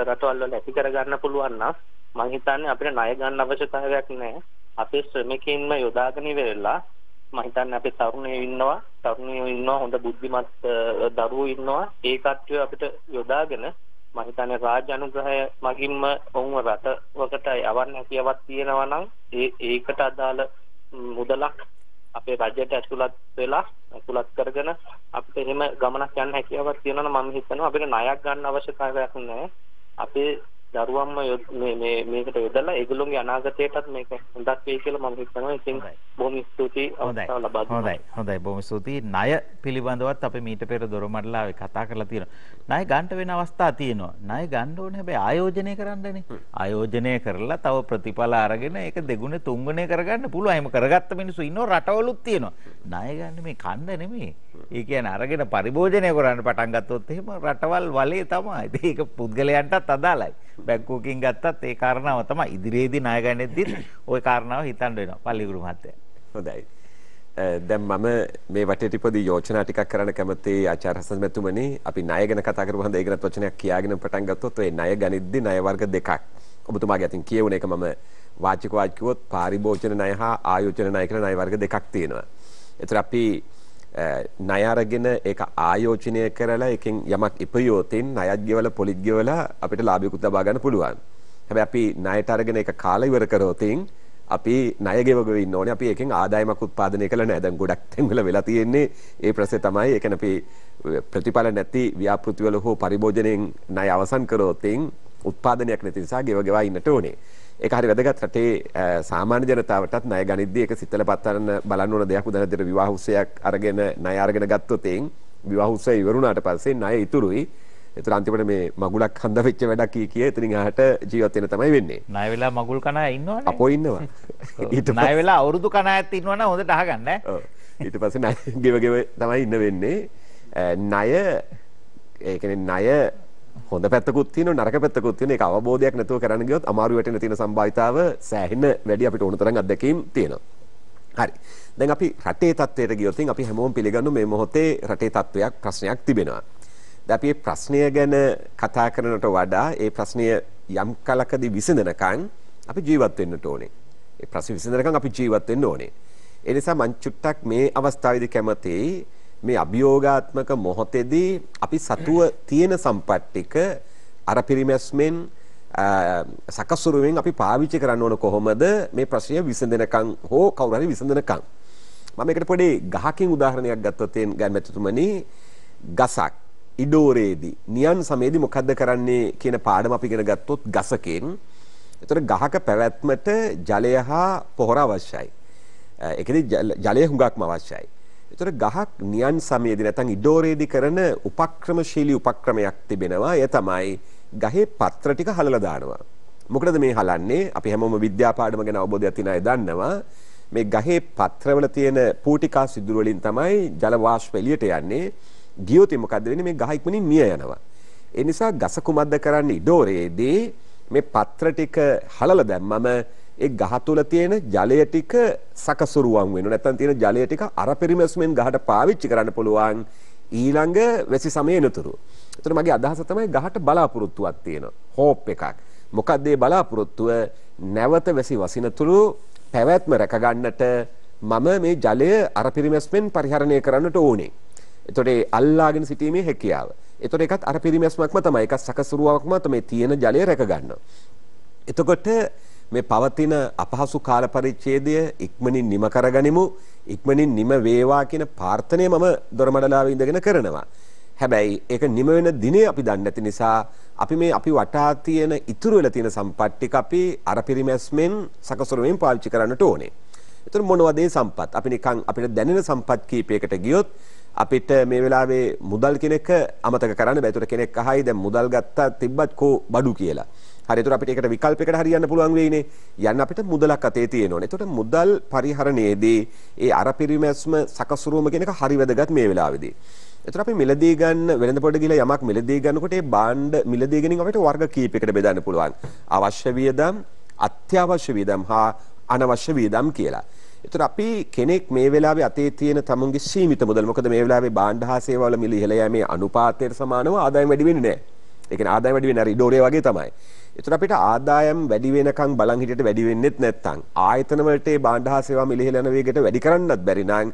රටවල් වල ඇති කරගන්න පුළුවන් නම් මම හිතන්නේ අපිට ණය ගන්න අවශ්‍යතාවයක් නැහැ. අපේ ශ්‍රමිකින්ම යොදාගෙන ඉවරලා මම හිතන්නේ අපේ තරුණයෝ ඉන්නවා තරුණයෝ ඉන්නවා හොඳ බුද්ධිමත් දරුවෝ ඉන්නවා ඒ කට්ටිය අපිට යොදාගෙන මම හිතන්නේ රාජ්‍ය අනුග්‍රහය මගින්ම ඔවුන් රටවකට යවන්න හැකියාවක් තියෙනවා නම් ඒ ඒකට අදාළ මුදලක් අපේ රජයට ඇතුළත් වෙලා ඇතුළත් කරගෙන අපිට එහෙම ගමනක් යන්න හැකියාවක් තියෙනවා නම් මම හිතනවා අපිට ණයක් ගන්න අවශ්‍යතාවයක් නැහැ අපේ දරුවම්ම මේ මේ මේකට යොදලා ඒගොල්ලෝගේ අනාගතයටත් මේක හොඳක් වෙයි කියලා මම හිතනවා. ඉතින් බොහොම ස්තුතියි අවස්ථාව ලබා දුන්නා. හොඳයි. හොඳයි. බොහොම ස්තුතියි. ණය පිළිබඳවත් අපි මීට පෙර දොරමඩලාවේ කතා කරලා තියෙනවා. ණය ගන්න වෙන අවස්ථා තියෙනවා. ණය ගන්න ඕනේ හැබැයි ආයෝජනය කරන්නනේ. ආයෝජනය කරලා තව ප්‍රතිඵල අරගෙන ඒක දෙගුණ තුන්ගුණේ කරගන්න පුළුවන්. එහෙම කරගත්ත මිනිස්සු ඉන්නව රටවලුත් තියෙනවා. ණය ගන්න මේ කන්න නෙමෙයි. ඒ කියන්නේ අරගෙන පරිභෝජනය කරන්න පටන් ගත්තොත් එහෙම රටවල් වලේ තමයි. ඒක පුද්ගලයන්ටත් අදාළයි. බැංකුවකින් ගත්තත් ඒ කාරණාව තමයි ඉදිරියේදී ණය ගන්නෙද්දිත් ওই කාරණාව හිතන්න වෙනවා පල්ලිගුරු මහත්තයා. හොඳයි. දැන් මම මේ වටේ ටිපොදී යෝජනා ටිකක් කරන්න කැමති ආචාර්ය හසන් මැතිතුමනි අපි ණය ගැන කතා කරපු හන්ද ඒකනත් වචනයක් කියාගෙන පටන් ගත්තොත් ඔය ණය ගනිද්දි ණය වර්ග දෙකක් ඔබතුමාගේ අතින් කියවුණ එක මම වාචිකවත් කිව්වොත් පාරිභෝජන ණය හා ආයෝජන ණය කියලා ණය වර්ග දෙකක් තියෙනවා. ඒතර අපි ණය අරගෙන ඒක ආයෝජනය කරලා එකෙන් යමක් ඉපයෝතින් ණයත් ගෙවලා පොලිත් ගෙවලා අපිට ලාභයකුත් ලබා ගන්න පුළුවන්. හැබැයි අපි ණයට අරගෙන ඒක කාලා ඉවර කරෝතින් අපි ණය ගෙවගෙන ඉන්න ඕනේ. අපි එකෙන් ආදායමක් උත්පාදනය කළ නැහැ. දැන් ගොඩක් තැන්වල වෙලා තියෙන්නේ ඒ ප්‍රශ්නේ තමයි. ඒ කියන්නේ අපි ප්‍රතිඵල නැති ව්‍යාපෘතිවල හෝ පරිභෝජනයෙන් ණය අවසන් කරෝතින් උත්පාදනයක් නැති නිසා ගෙව ගෙවා ඉන්නට ඕනේ. ඒක හරි වැදගත් රටේ සාමාන්‍ය ජනතාවටත් ණය ගනිද්දී ඒක සිතල පත්තරන බලන්න ඕන දෙයක් උදාහරණ දෙට විවාහ උත්සවයක් අරගෙන ණය අරගෙන ගත්තොත් එයින් විවාහ උත්සවය ඉවර වුණාට පස්සේ ණය ඉතුරුයි එතන අන්තිමට මේ මගුලක් හඳ වෙච්ච වැඩක් කී කිය එතනින් අහට ජීවත් වෙන තමයි වෙන්නේ. ණය වෙලා මගුල් කන අය ඉන්නවනේ. අපෝ ඉන්නවා. ඊට ණය වෙලා අවුරුදු කන අයත් ඉන්නවනම් හොඳට අහගන්න ඈ. ඔව්. ඊට පස්සේ ණය ගෙව ගෙව තමයි ඉන්න වෙන්නේ. ණය ඒ කියන්නේ ණය හොඳ පැත්තකුත් තියෙනවා නරක පැත්තකුත් තියෙනවා. ඒක අවබෝධයක් නැතුව කරන්න ගියොත් අමාරු වැටෙන තියෙන සම්භාවිතාව සෑහෙන වැඩි අපිට ඕන තරම් අත්දැකීම් තියෙනවා. හරි. දැන් අපි රටේ තත්ත්වයට ගියොත් අපි හැමෝම පිළිගන්න මේ මොහොතේ රටේ තත්ත්වයක් ප්‍රශ්නයක් තිබෙනවා. දැන් අපි මේ ප්‍රශ්නය ගැන කතා කරනට වඩා ඒ ප්‍රශ්නය යම් කලකදී විසඳනකන් අපි ජීවත් වෙන්නට ඕනේ. ඒ ප්‍රශ්නේ විසඳනකන් අපි ජීවත් වෙන්න ඕනේ. ඒ නිසා මං චුට්ටක් මේ අවස්ථාවේදී කැමතියි මේ අභියෝගාත්මක මොහොතේදී අපි සතුව තියෙන සම්පත්තික අර පිරිමැස්මෙන් සකස්ුරුවෙන් අපි පාවිච්චි කරන්න ඕන කොහොමද මේ ප්‍රශ්නය විසඳනකම් හෝ කවුරු හරි විසඳනකම් මම එකට පොඩි ගහකින් උදාහරණයක් ගත්තොත් එන් ගන්නතුමනි ගසක් ඉඩෝරේදී නියන් සමයේදී මොකද්ද කරන්නේ කියන පාඩම අපි ඉගෙන ගත්තොත් ගසකෙන් එතකොට ගහක පැවැත්මට ජලය හා පොහොර අවශ්‍යයි. ඒකෙදි ජලය හුඟක්ම අවශ්‍යයි. ඒතර ගහක් නියන් සමයේදී නැත්නම් ඉඩෝරේදී කරන උපක්‍රමශීලී උපක්‍රමයක් තිබෙනවා. ඒ තමයි ගහේ පත්‍ර ටික හලලා දානවා. මොකටද මේ හලන්නේ? අපි හැමෝම විද්‍යා පාඩම ගැන අවබෝධයක් තියන අය දන්නවා. මේ ගහේ පත්‍රවල තියෙන පූටිකා සිදුරු වලින් තමයි ජල වාෂ්ප එළියට යන්නේ. ගියොත් මොකද වෙන්නේ? මේ ගහ ඉක්මනින් මිය යනවා. ඒ නිසා ගස කුමද්ද කරන්නේ ඉඩෝරේදී මේ පත්‍ර ටික හලලා දැම්මම ඒ ගහ තුල තියෙන ජලය ටික සකසුරුවම් වෙනවා. නැත්නම් තියෙන ජලය ටික අර පරිමස්මෙන් ගහට පාවිච්චි කරන්න පුළුවන් ඊළඟ වැසි සමය එනතුරු. ඒතර මගේ අදහස තමයි ගහට බලාපොරොත්තුවක් තියෙනවා. හෝප් එකක්. මොකක්ද මේ බලාපොරොත්තුව? නැවත වැසි වසිනතුරු පැවැත්ම රැක ගන්නට මම මේ ජලය අර පරිමස්මෙන් පරිහරණය කරන්නට ඕනේ. එතකොට අල්ලාගෙන සිටීමේ හැකියාව. එතකොට ඒකත් අර පරිමස්මක්ම තමයි. ඒකත් සකසුරුවක්ම තමයි තියෙන ජලය රැක ගන්නවා. එතකොට මේ පවතින අපහසු කාල පරිච්ඡේදය ඉක්මනින් නිම කරගනිමු ඉක්මනින් නිම වේවා කියන ප්‍රාර්ථනය මම දොරමඩලාවේ ඉඳගෙන කරනවා. හැබැයි ඒක නිම වෙන දිනේ අපි දන්නේ නැති නිසා අපි මේ අපි වටා තියෙන ඉතුරු වෙලා තියෙන සම්පත් ටික අපි අර පිරිමැස්මෙන් සකසරුවෙන් පාවිච්චි කරන්නට ඕනේ. ඒතර මොනවද මේ සම්පත්? අපි නිකන් අපිට දැනෙන සම්පත් කීපයකට ගියොත් අපිට මේ වෙලාවේ මුදල් කෙනෙක් අමතක කරන්න බෑ. ඒතර කෙනෙක් අහයි දැන් මුදල් ගත්තා තිබ්බත් කෝ බඩු කියලා. හරි ඒතර අපිට ඒකට විකල්පයකට හරියන්න පුළුවන් වෙයිනේ. යන්න අපිට මුදලක් අතේ තියෙනවනේ. ඒතකොට මුදල් පරිහරණයේදී ඒ අර පිරිමැස්ම සකසුරුවම කියන එක හරි වැදගත් මේ වෙලාවේදී. ඒතර අපි මිලදී ගන්න වෙළඳපොළ ගිහලා යමක් මිලදී ගන්නකොට ඒ බාණ්ඩ මිලදී ගැනීම අපිට වර්ග කීපයකට බෙදන්න පුළුවන්. අවශ්‍ය වියදම්, අත්‍යවශ්‍ය වියදම් හා අනවශ්‍ය වියදම් කියලා. එතකොට අපි කෙනෙක් මේ වෙලාවේ අතේ තියෙන තමුන්ගේ සීමිත මුදල් මොකද මේ වෙලාවේ බාණ්ඩ හා සේවාවල මිල ඉහළ යෑමේ අනුපාතයට සමානව ආදායම වැඩි වෙන්නේ නැහැ. ඒ කියන්නේ ආදායම වැඩි වෙන්නේ අර ඉඩෝරේ වගේ තමයි. එතන අපිට ආදායම් වැඩි වෙනකන් බලන් හිටියට වැඩි වෙන්නේත් නැත්නම් ආයතන වලට ඒ බාණ්ඩ හා සේවා මිලිහෙළ යන වේගයට වැඩි කරන්නත් බැරි නම්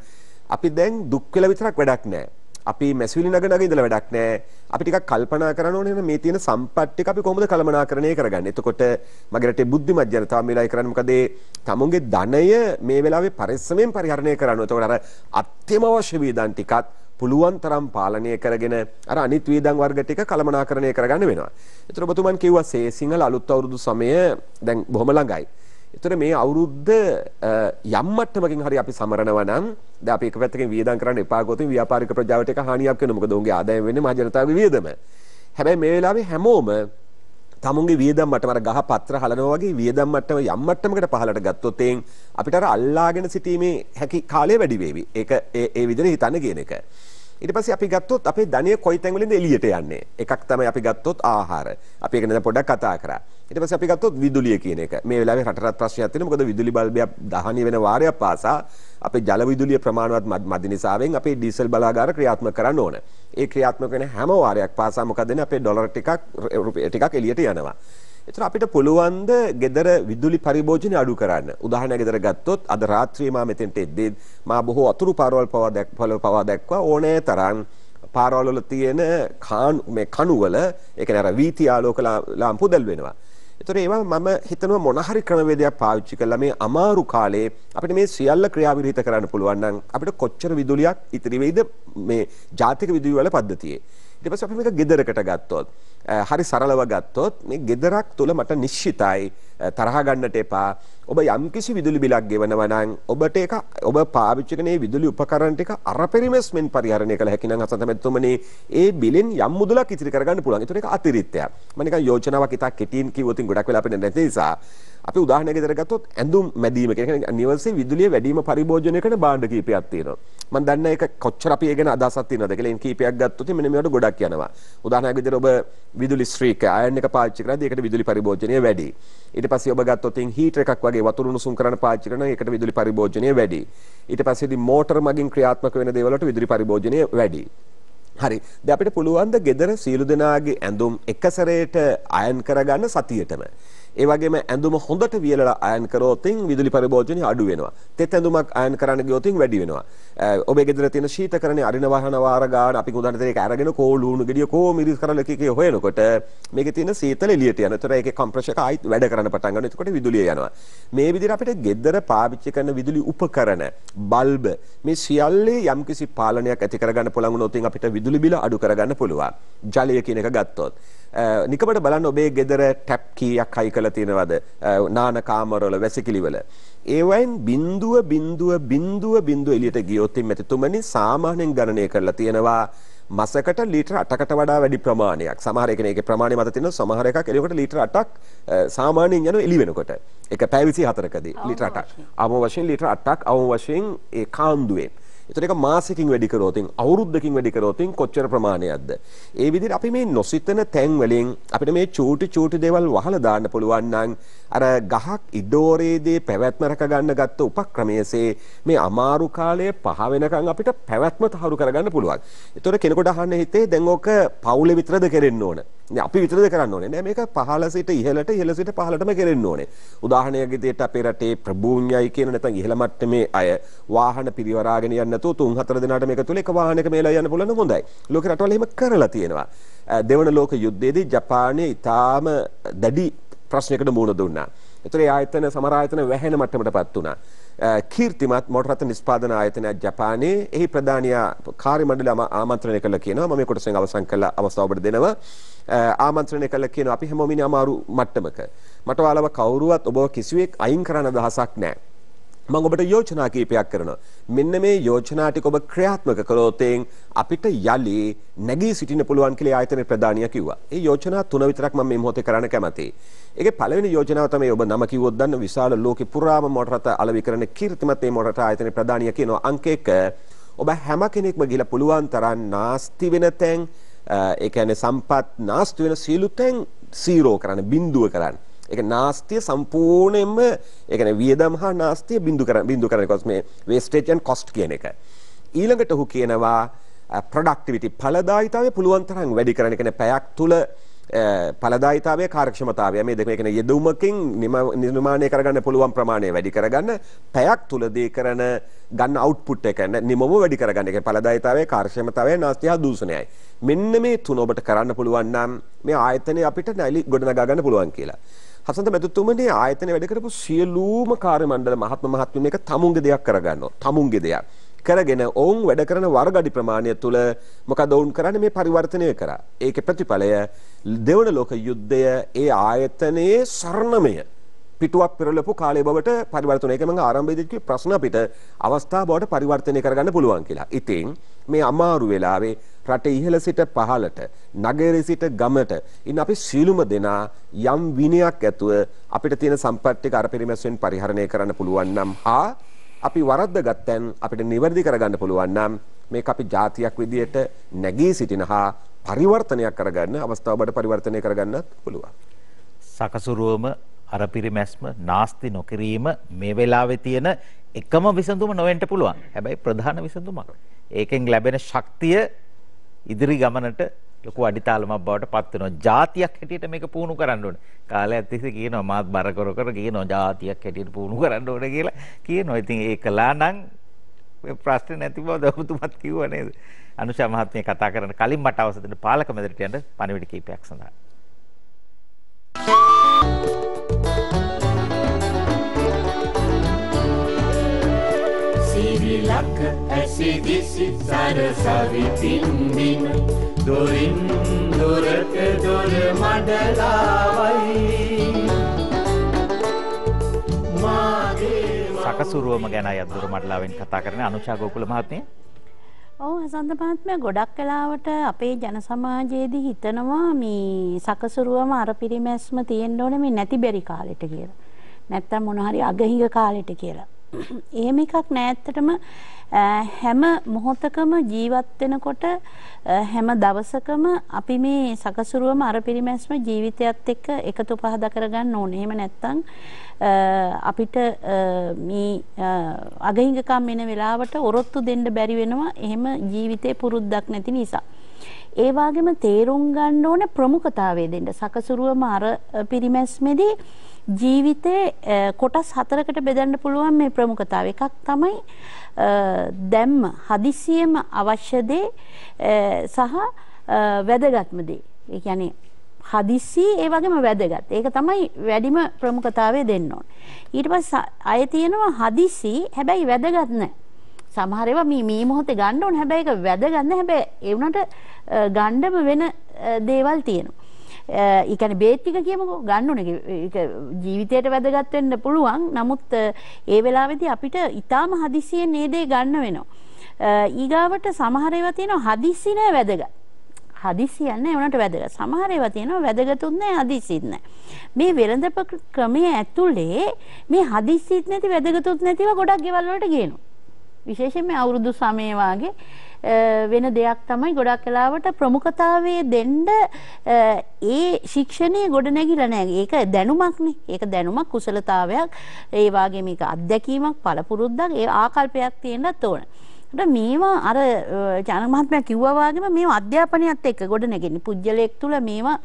අපි දැන් දුක් වෙලා විතරක් වැඩක් නැහැ. අපි මැසිවිලි නග නග ඉඳලා වැඩක් නැහැ. අපි ටිකක් කල්පනා කරන්න ඕනේ නේද මේ තියෙන සම්පත් ටික අපි කොහොමද කළමනාකරණය කරගන්නේ? එතකොට මගේ රටේ බුද්ධිමත් ජනතාව මේ වෙලාවේ කරන්නේ මොකද? ඒ තමුන්ගේ ධනය මේ වෙලාවේ පරිස්සමෙන් පරිහරණය කරනවා. එතකොට අර අත්‍යවශ්‍ය වේදන් ටිකත් පුළුවන් තරම් පාලනය කරගෙන අර අනිත් වේදන් වර්ග ටික කළමනාකරණය කරගන්න වෙනවා. ඒතර ඔබතුමන් කිව්වා සේ සිංහල අලුත් අවුරුදු සමය දැන් බොහොම ළඟයි. ඒතර මේ අවුරුද්ද යම් මට්ටමකින් හරි අපි සමරනවා නම් දැන් අපි එක පැත්තකින් වේදන් කරන්න එපා ගොතින් ව්‍යාපාරික ප්‍රජාවට එක හානියක් වෙනවා. මොකද ඔවුන්ගේ ආදායම වෙන්නේ මහ ජනතාවගේ වියදම. හැබැයි මේ වෙලාවේ හැමෝම තමුන්ගේ වියදම් මට්ටම අර ගහ පත්‍ර හලනවා වගේ වියදම් මට්ටම යම් මට්ටමකට පහලට ගත්තොත් එයින් අපිට අර අල්ලාගෙන සිටීමේ හැකි කාලය වැඩි වේවි. ඒක ඒ ඒ විදිහට හිතන්න කියන එක. ඊට පස්සේ අපි ගත්තොත් අපේ ධනය කොයි තැන්වලින්ද එළියට යන්නේ. එකක් තමයි අපි ගත්තොත් ආහාර. අපි ඒක ගැන පොඩ්ඩක් කතා කරා. ඊට පස්සේ අපි ගත්තොත් විදුලිය කියන එක. මේ වෙලාවේ රටට ප්‍රශ්නයක් තියෙනවා. මොකද විදුලි බල්බයක් දහනිය වෙන වාරයක් පාසා අපේ ජල විදුලිය ප්‍රමාණවත් මදි නිසාවෙන් අපේ ඩීසල් බලාගාර ක්‍රියාත්මක කරන්න ඕන. ඒ ක්‍රියාත්මක වෙන හැම වාරයක් පාසා මොකද වෙන්නේ? අපේ ඩොලර් ටිකක් රුපියල් ටිකක් එළියට යනවා. එතන අපිට පුළුවන් ද gedara විදුලි පරිභෝජනය අඩු කරන්න. උදාහරණයක් gedara ගත්තොත් අද රාත්‍රියේ මා මෙතෙන්ට එද්දී මා බොහෝ අතුරු පාරවල් පවා දැක්වා ඕනෑ තරම් පාරවල් වල තියෙන කාන් මේ කණු වල ඒ කියන්නේ අර වීථි ආලෝක ලාම්පු දැල් වෙනවා. ඒතර ඒවා මම හිතනවා මොන හරි ක්‍රමවේදයක් පාවිච්චි කරලා මේ අමාරු කාලේ අපිට මේ සියල්ල ක්‍රියාවිරහිත කරන්න පුළුවන් නම් අපිට කොච්චර විදුලියක් ඉතිරි වෙයිද මේ ජාතික විදුලි වල පද්ධතියේ. ඊට පස්සේ අපි මේක gederකට ගත්තොත් හරි සරලව ගත්තොත් මේ gederක් තුල මට නිශ්චිතයි තරහ ගන්නට එපා ඔබ යම්කිසි විදුලි බිලක් ගෙවනවා නම් ඔබට ඒක ඔබ පාවිච්චි කරන විදුලි උපකරණ ටික අර පරිමස් මෙන් පරිහරණය කළ හැකි නම් අසතමැතුමනේ ඒ බිලෙන් යම් මුදලක් ඉතිරි කරගන්න පුළුවන්. ඒතර ඒක අතිරික්තයක්. මම නිකන් යෝජනාවක් ඉතා කෙටියෙන් කිව්වොත් ගොඩක් වෙලා අපිට නැති නිසා අපි උදාහරණයක් විදිහට ගත්තොත් ඇඳුම් මැදීම කියන්නේ නිවසේ විදුලිය වැඩිම පරිභෝජනය කරන භාණ්ඩ කීපයක් තියෙනවා. මම දන්න එක කොච්චර අපි ඒ ගැන අදහසක් තියෙනවද කියලා එන් කීපයක් ගත්තොත් මෙන්න මේවට ගොඩක් යනවා. උදාහරණයක් විදිහට ඔබ විදුලි ස්ත්‍රීක අයන් එක පාවිච්චි කරද්දී ඒකට විදුලි පරිභෝජනය වැඩි. ඊට පස්සේ ඔබ ගත්තොත් එන් හීටර් එකක් වගේ වතුර උණුසුම් කරන පාවිච්චි කරන ඒකට විදුලි පරිභෝජනය වැඩි. ඊට පස්සේ ඉතින් මෝටර මගින් ක්‍රියාත්මක වෙන දේවල් වලට විදුලි පරිභෝජනය වැඩි. හරි. දැන් අපිට පුළුවන් ද gedara සීළු දෙනාගේ ඇඳුම් එක සැරේට අයන් කරගන්න සතියේටම. ඒ වගේම ඇඳුම හොඳට වියලලා අයන් කරොතින් විදුලි පරිභෝජනය අඩු වෙනවා. තෙත් ඇඳුමක් අයන් කරන්න ගියොතින් වැඩි වෙනවා. ඔබේ ගෙදර තියෙන ශීතකරණේ අරින වහන වාර ගන්න අපි උදාහරණ දෙයක් අරගෙන කෝලුණු ගෙඩිය කෝ මිරිස් කරල එකේ හොයනකොට මේකේ තියෙන සීතල එළියට යන. ඒතර ඒකේ කම්ප්‍රෙසර් එක ආයිත් වැඩ කරන්න පටන් ගන්නවා. එතකොට විදුලිය යනවා. මේ විදිහට අපිට ගෙදර පාවිච්චි කරන විදුලි උපකරණ බල්බ මේ සියල්ලේ යම්කිසි පාලනයක් ඇති කරගන්න පුළුවන් වුණොත් අපිට විදුලි බිල අඩු කරගන්න පුළුවන්. ජලය කියන එක ගත්තොත්. නිකමට බලන්න ඔබේ ගෙදර ටැප් කීයක් හයි කරලා තියෙනවද? නාන කාමරවල වැසිකිළිවල ඒවයින් බින්දුව බින්දුව බින්දුව බින්දුව එළියට ගියොත් මෙතුමනි සාමාන්‍යයෙන් ගණනය කරලා තියෙනවා මසකට ලීටර 8කට වඩා වැඩි ප්‍රමාණයක්. සමහර එකනේ ඒකේ ප්‍රමාණය මත තියෙනවා. සමහර එකක් එළියකට ලීටර 8ක් සාමාන්‍යයෙන් යනවා එළි වෙනකොට. ඒක පැය 24කදී ලීටර 8ක්. අවම වශයෙන් ලීටර 8ක් අවම වශයෙන් ඒ කාන්දුවේ. එතන එක මාසෙකින් වැඩි කරොතින් අවුරුද්දකින් වැඩි කරොතින් කොච්චර ප්‍රමාණයක්ද? ඒ විදිහට අපි මේ නොසිතන තැන් වලින් අපිට මේ චූටි චූටි දේවල් වහලා දාන්න පුළුවන් නම් අර ගහක් ඉඩෝරේදී පැවැත්ම රැක ගන්න ගත්ත උපක්‍රමයේසේ මේ අමාරු කාලයේ පහ වෙනකන් අපිට පැවැත්ම තහවුරු කරගන්න පුළුවන්. ඒතොර කෙනෙකුට අහන්න හිතේ දැන් ඕක පවුලේ විතරද කරෙන්න ඕන? අපි විතරද කරන්න ඕනේ නෑ මේක පහළ සිට ඉහළට ඉහළ සිට පහළටම කෙරෙන්න ඕනේ. උදාහරණයක් විදිහට අපේ රටේ ප්‍රභූන්‍යයි කියන නැත්නම් ඉහළ මට්ටමේ අය වාහන පිරිවරාගෙන යන්නේ නැතුව තුන් හතර දිනකට මේක තුල එක වාහනයක මේලා යන්න පුළුවන් හොඳයි. ලෝක රටවල එහෙම කරලා තියෙනවා. දෙවන ලෝක යුද්ධයේදී ජපානයේ ඊටාම දැඩි ප්‍රශ්නයකට මුහුණ දුන්නා. ඒතරේ ආයතන සමර ආයතන වැහෙන මට්ටමටපත් වුණා. කීර්තිමත් මොටරත් නිස්පාදන ආයතනය ජපානයේ එහි ප්‍රධානියා කාර්ය මණ්ඩලය ආමන්ත්‍රණය කළා කියනවා. මම මේ කොටසෙන් අවසන් කළ අවස්ථාව ඔබට දෙනවා. ආමන්ත්‍රණය කළා කියනවා අපි හැමෝම ඉන්නේ අමාරු මට්ටමක. මට ඔයාලව කවුරුවත් ඔබව කිසිවෙක් අයින් කරන්න අදහසක් නැහැ. මම ඔබට යෝජනා කීපයක් කරනවා. මෙන්න මේ යෝජනා ටික ඔබ ක්‍රියාත්මක කළොත් අපිට යලි නැගී සිටින්න පුළුවන් කියලා ආයතන ප්‍රධානියා කිව්වා. ඒ යෝජනා තුන විතරක් මම මේ මොහොතේ කරන්න කැමතියි. ඒකේ පළවෙනි යෝජනාව තමයි ඔබ නම කිව්වොත් දන්න විශාල ලෝකෙ පුරාම මොටර රථ අලෙවිකරණ කීර්තිමත් මේ මොටර රථ ආයතන ප්‍රධානියා කියනවා අංක 1 ඔබ හැම කෙනෙක්ම ගිහිලා පුළුවන් තරම් නාස්ති වෙන තැන් ඒ කියන්නේ සම්පත් නාස්ති වෙන සියලු තැන් 0 කරන්න බිඳුව කරන්න. ඒ කියන්නේ නාස්තිය සම්පූර්ණයෙන්ම ඒ කියන්නේ වියදම් හා නාස්තිය බිඳු කරන්න බිඳු කරන එක මේ wastage and cost කියන එක. ඊළඟට ඔහු කියනවා productivity ඵලදායිතාවය පුළුවන් තරම් වැඩි කරන්න. ඒ කියන්නේ පැයක් තුල පලදායිතාවය කාර්ක්ෂමතාවය මේ දෙකන යෙදවමකින් නිර්මාණය කරගන්න පුළුවන් ප්‍රමාණය වැඩි කරගන්න පැයක් තුළදී කරන ගන්න අවට්පුට් එකන නිමම වැඩි කරගන්න එක පලදායිතාවේ කාර්ශමතාවය නාස්තියා දූෂණයයි. මෙන්න මේ තුන ඔබට කරන්න පුළුවන් නම් මේ ආයතනය අපිට නැලි ගොඩනගා ගන්න පුළුවන් කියලා. හසන්ත මැතිතුමනේ ආයතනය වැඩ කරපු සියලුම කාර්ය මණ්ඩල මහත්ම මහත්මීන් එක තමුන්ගේ දෙයක් කරගන්නවා. තමුන්ගේ දෙයක්. කරගෙන ඔවුන් වැඩ කරන වර්ගඩි ප්‍රමාණය තුළ මොකද ඔවුන් කරන්නේ මේ පරිවර්තනය කරා. ඒකේ ප්‍රතිඵලය දෙවන ලෝක යුද්ධය ඒ ආයතනයේ සරණමය පිටුවක් පෙරලපු කාලය බවට පරිවර්තනය. ඒක මම ආරම්භයේදී කිව්ව ප්‍රශ්න අපිට අවස්ථා බවට පරිවර්තනය කරගන්න පුළුවන් කියලා. ඉතින් මේ අමාරු වෙලාවේ රටේ ඉහළ සිට පහළට නගරේ සිට ගමට ඉන්න අපි සීලුම දෙනා යම් විනයක් ඇතුව අපිට තියෙන සම්පත් ටික අර පරිමැස්සෙන් පරිහරණය කරන්න පුළුවන් නම් හා අපි වරද්ද ගත්තැන් අපිට නිවැරදි කරගන්න පුළුවන් නම් මේක අපි ජාතියක් විදියට නැගී සිටින හා පරිවර්තනයක් කරගන්න අවස්ථාවකට පරිවර්තනය කරගන්නත් පුළුවන්. සකසුරුවම අර පිරිමැස්ම නාස්ති නොකිරීම මේ වෙලාවේ තියෙන එකම විසඳුම නොවෙන්ට පුළුවන්. හැබැයි ප්‍රධාන විසඳුමක්. ඒකෙන් ලැබෙන ශක්තිය ඉදිරි ගමනට ලොකු අඩිතාලමක් බවට පත් වෙනවා. જાතියක් හැටියට මේක පුහුණු කරන්න ඕනේ. කාලයක් තිස්සේ කියනවා මාත් බර කර කර කියනවා જાතියක් හැටියට පුහුණු කරන්න ඕනේ කියලා කියනවා. ඉතින් ඒක කළා නම් ප්‍රශ්නේ නැති බව දවතුමත් කිව්වා නේද? අනුෂා මහත්මිය කතා කරන කලින් මට අවසර දෙන්න පාලක මැදිරියට යන්න පණිවිඩ කීපයක් සඳහා. සිරිලක ඇසිදිසි සරසවි තින්දින දොරින් දොරට දොර මඩලාවයි සකසුරුවම ගැන අයත් දොර මඩලාවෙන් කතා කරන අනුෂා ගෝකුල මහත්මිය ඔව් හසන්ත මහත්මයා ගොඩක් කලාවට අපේ ජන සමාජයේදී හිතනවා මේ සකසුරුවම අර පිරිමැස්ම තියෙන්න ඕනේ මේ නැති බැරි කාලෙට කියලා. නැත්තම් මොන හරි අගහිඟ කාලෙට කියලා. එහෙම එකක් නෑත්තටම හැම මොහොතකම ජීවත් වෙනකොට හැම දවසකම අපි මේ සකසුරුවම අර පිරිමැස්ම ජීවිතයත් එක්ක එකතු පහදා කරගන්න ඕනේ. එහෙම නැත්නම් අපිට මේ අගහිඟකම් වෙන වෙලාවට ඔරොත්තු දෙන්න බැරි වෙනවා. එහෙම ජීවිතේ පුරුද්දක් නැති නිසා. ඒ වගේම තේරුම් ගන්න ඕනේ ප්‍රමුඛතාවය දෙන්න. සකසුරුවම අර පිරිමැස්මේදී ජීවිතේ කොටස් හතරකට බෙදන්න පුළුවන් මේ ප්‍රමුඛතාව. එකක් තමයි දැම්ම හදිසියෙම අවශ්‍ය දේ සහ වැදගත්ම දේ. ඒ කියන්නේ හදිස්සි ඒ වගේම වැදගත්. ඒක තමයි වැඩිම ප්‍රමුඛතාවය දෙන්න ඕන. ඊට පස්සේ අය තියෙනවා හදිස්සි හැබැයි වැදගත් නැහැ. සමහර ඒවා මේ මේ මොහොතේ ගන්න ඕන හැබැයි ඒක වැදගත් නැහැ. හැබැයි ඒ උනට ගණ්ඩම වෙන දේවල් තියෙනවා. ඒ කියන්නේ බේත් ටික කියමුකෝ ගන්න ඕනේ ඒක ජීවිතයට වැදගත් වෙන්න පුළුවන් නමුත් ඒ වෙලාවේදී අපිට ඊටාම හදිසියෙන් මේ දේ ගන්න වෙනවා ඊගාවට සමහර ඒවා තියෙනවා හදිසි නෑ වැදගත් හදිසි යන්නේ උනට වැදගත් සමහර ඒවා තියෙනවා වැදගත්ුත් නෑ හදිසිත් නෑ මේ වෙළඳප ක්‍රමයේ ඇතුලේ මේ හදිසිත් නැති වැදගත්ුත් නැතිව ගොඩක් ගෙවල් වලට ගේනවා විශේෂයෙන්ම අවුරුදු සමය වාගේ වෙන දෙයක් තමයි ගොඩක් කලාවට ප්‍රමුඛතාවයේ දෙන්න ඒ ශික්ෂණය ගොඩනැගිලා නැහැ. ඒක දැනුමක්නේ. ඒක දැනුමක් කුසලතාවයක්. ඒ වගේම ඒක අත්දැකීමක් පළපුරුද්දක් ඒ ආකල්පයක් තියෙන්නත් ඕන. මේවා අර ජනමාත්මයා කිව්වා වගේම මේවා අධ්‍යාපනයත් එක්ක ගොඩ නැගෙන්නේ. පුජ්‍යලයක් තුල මේවා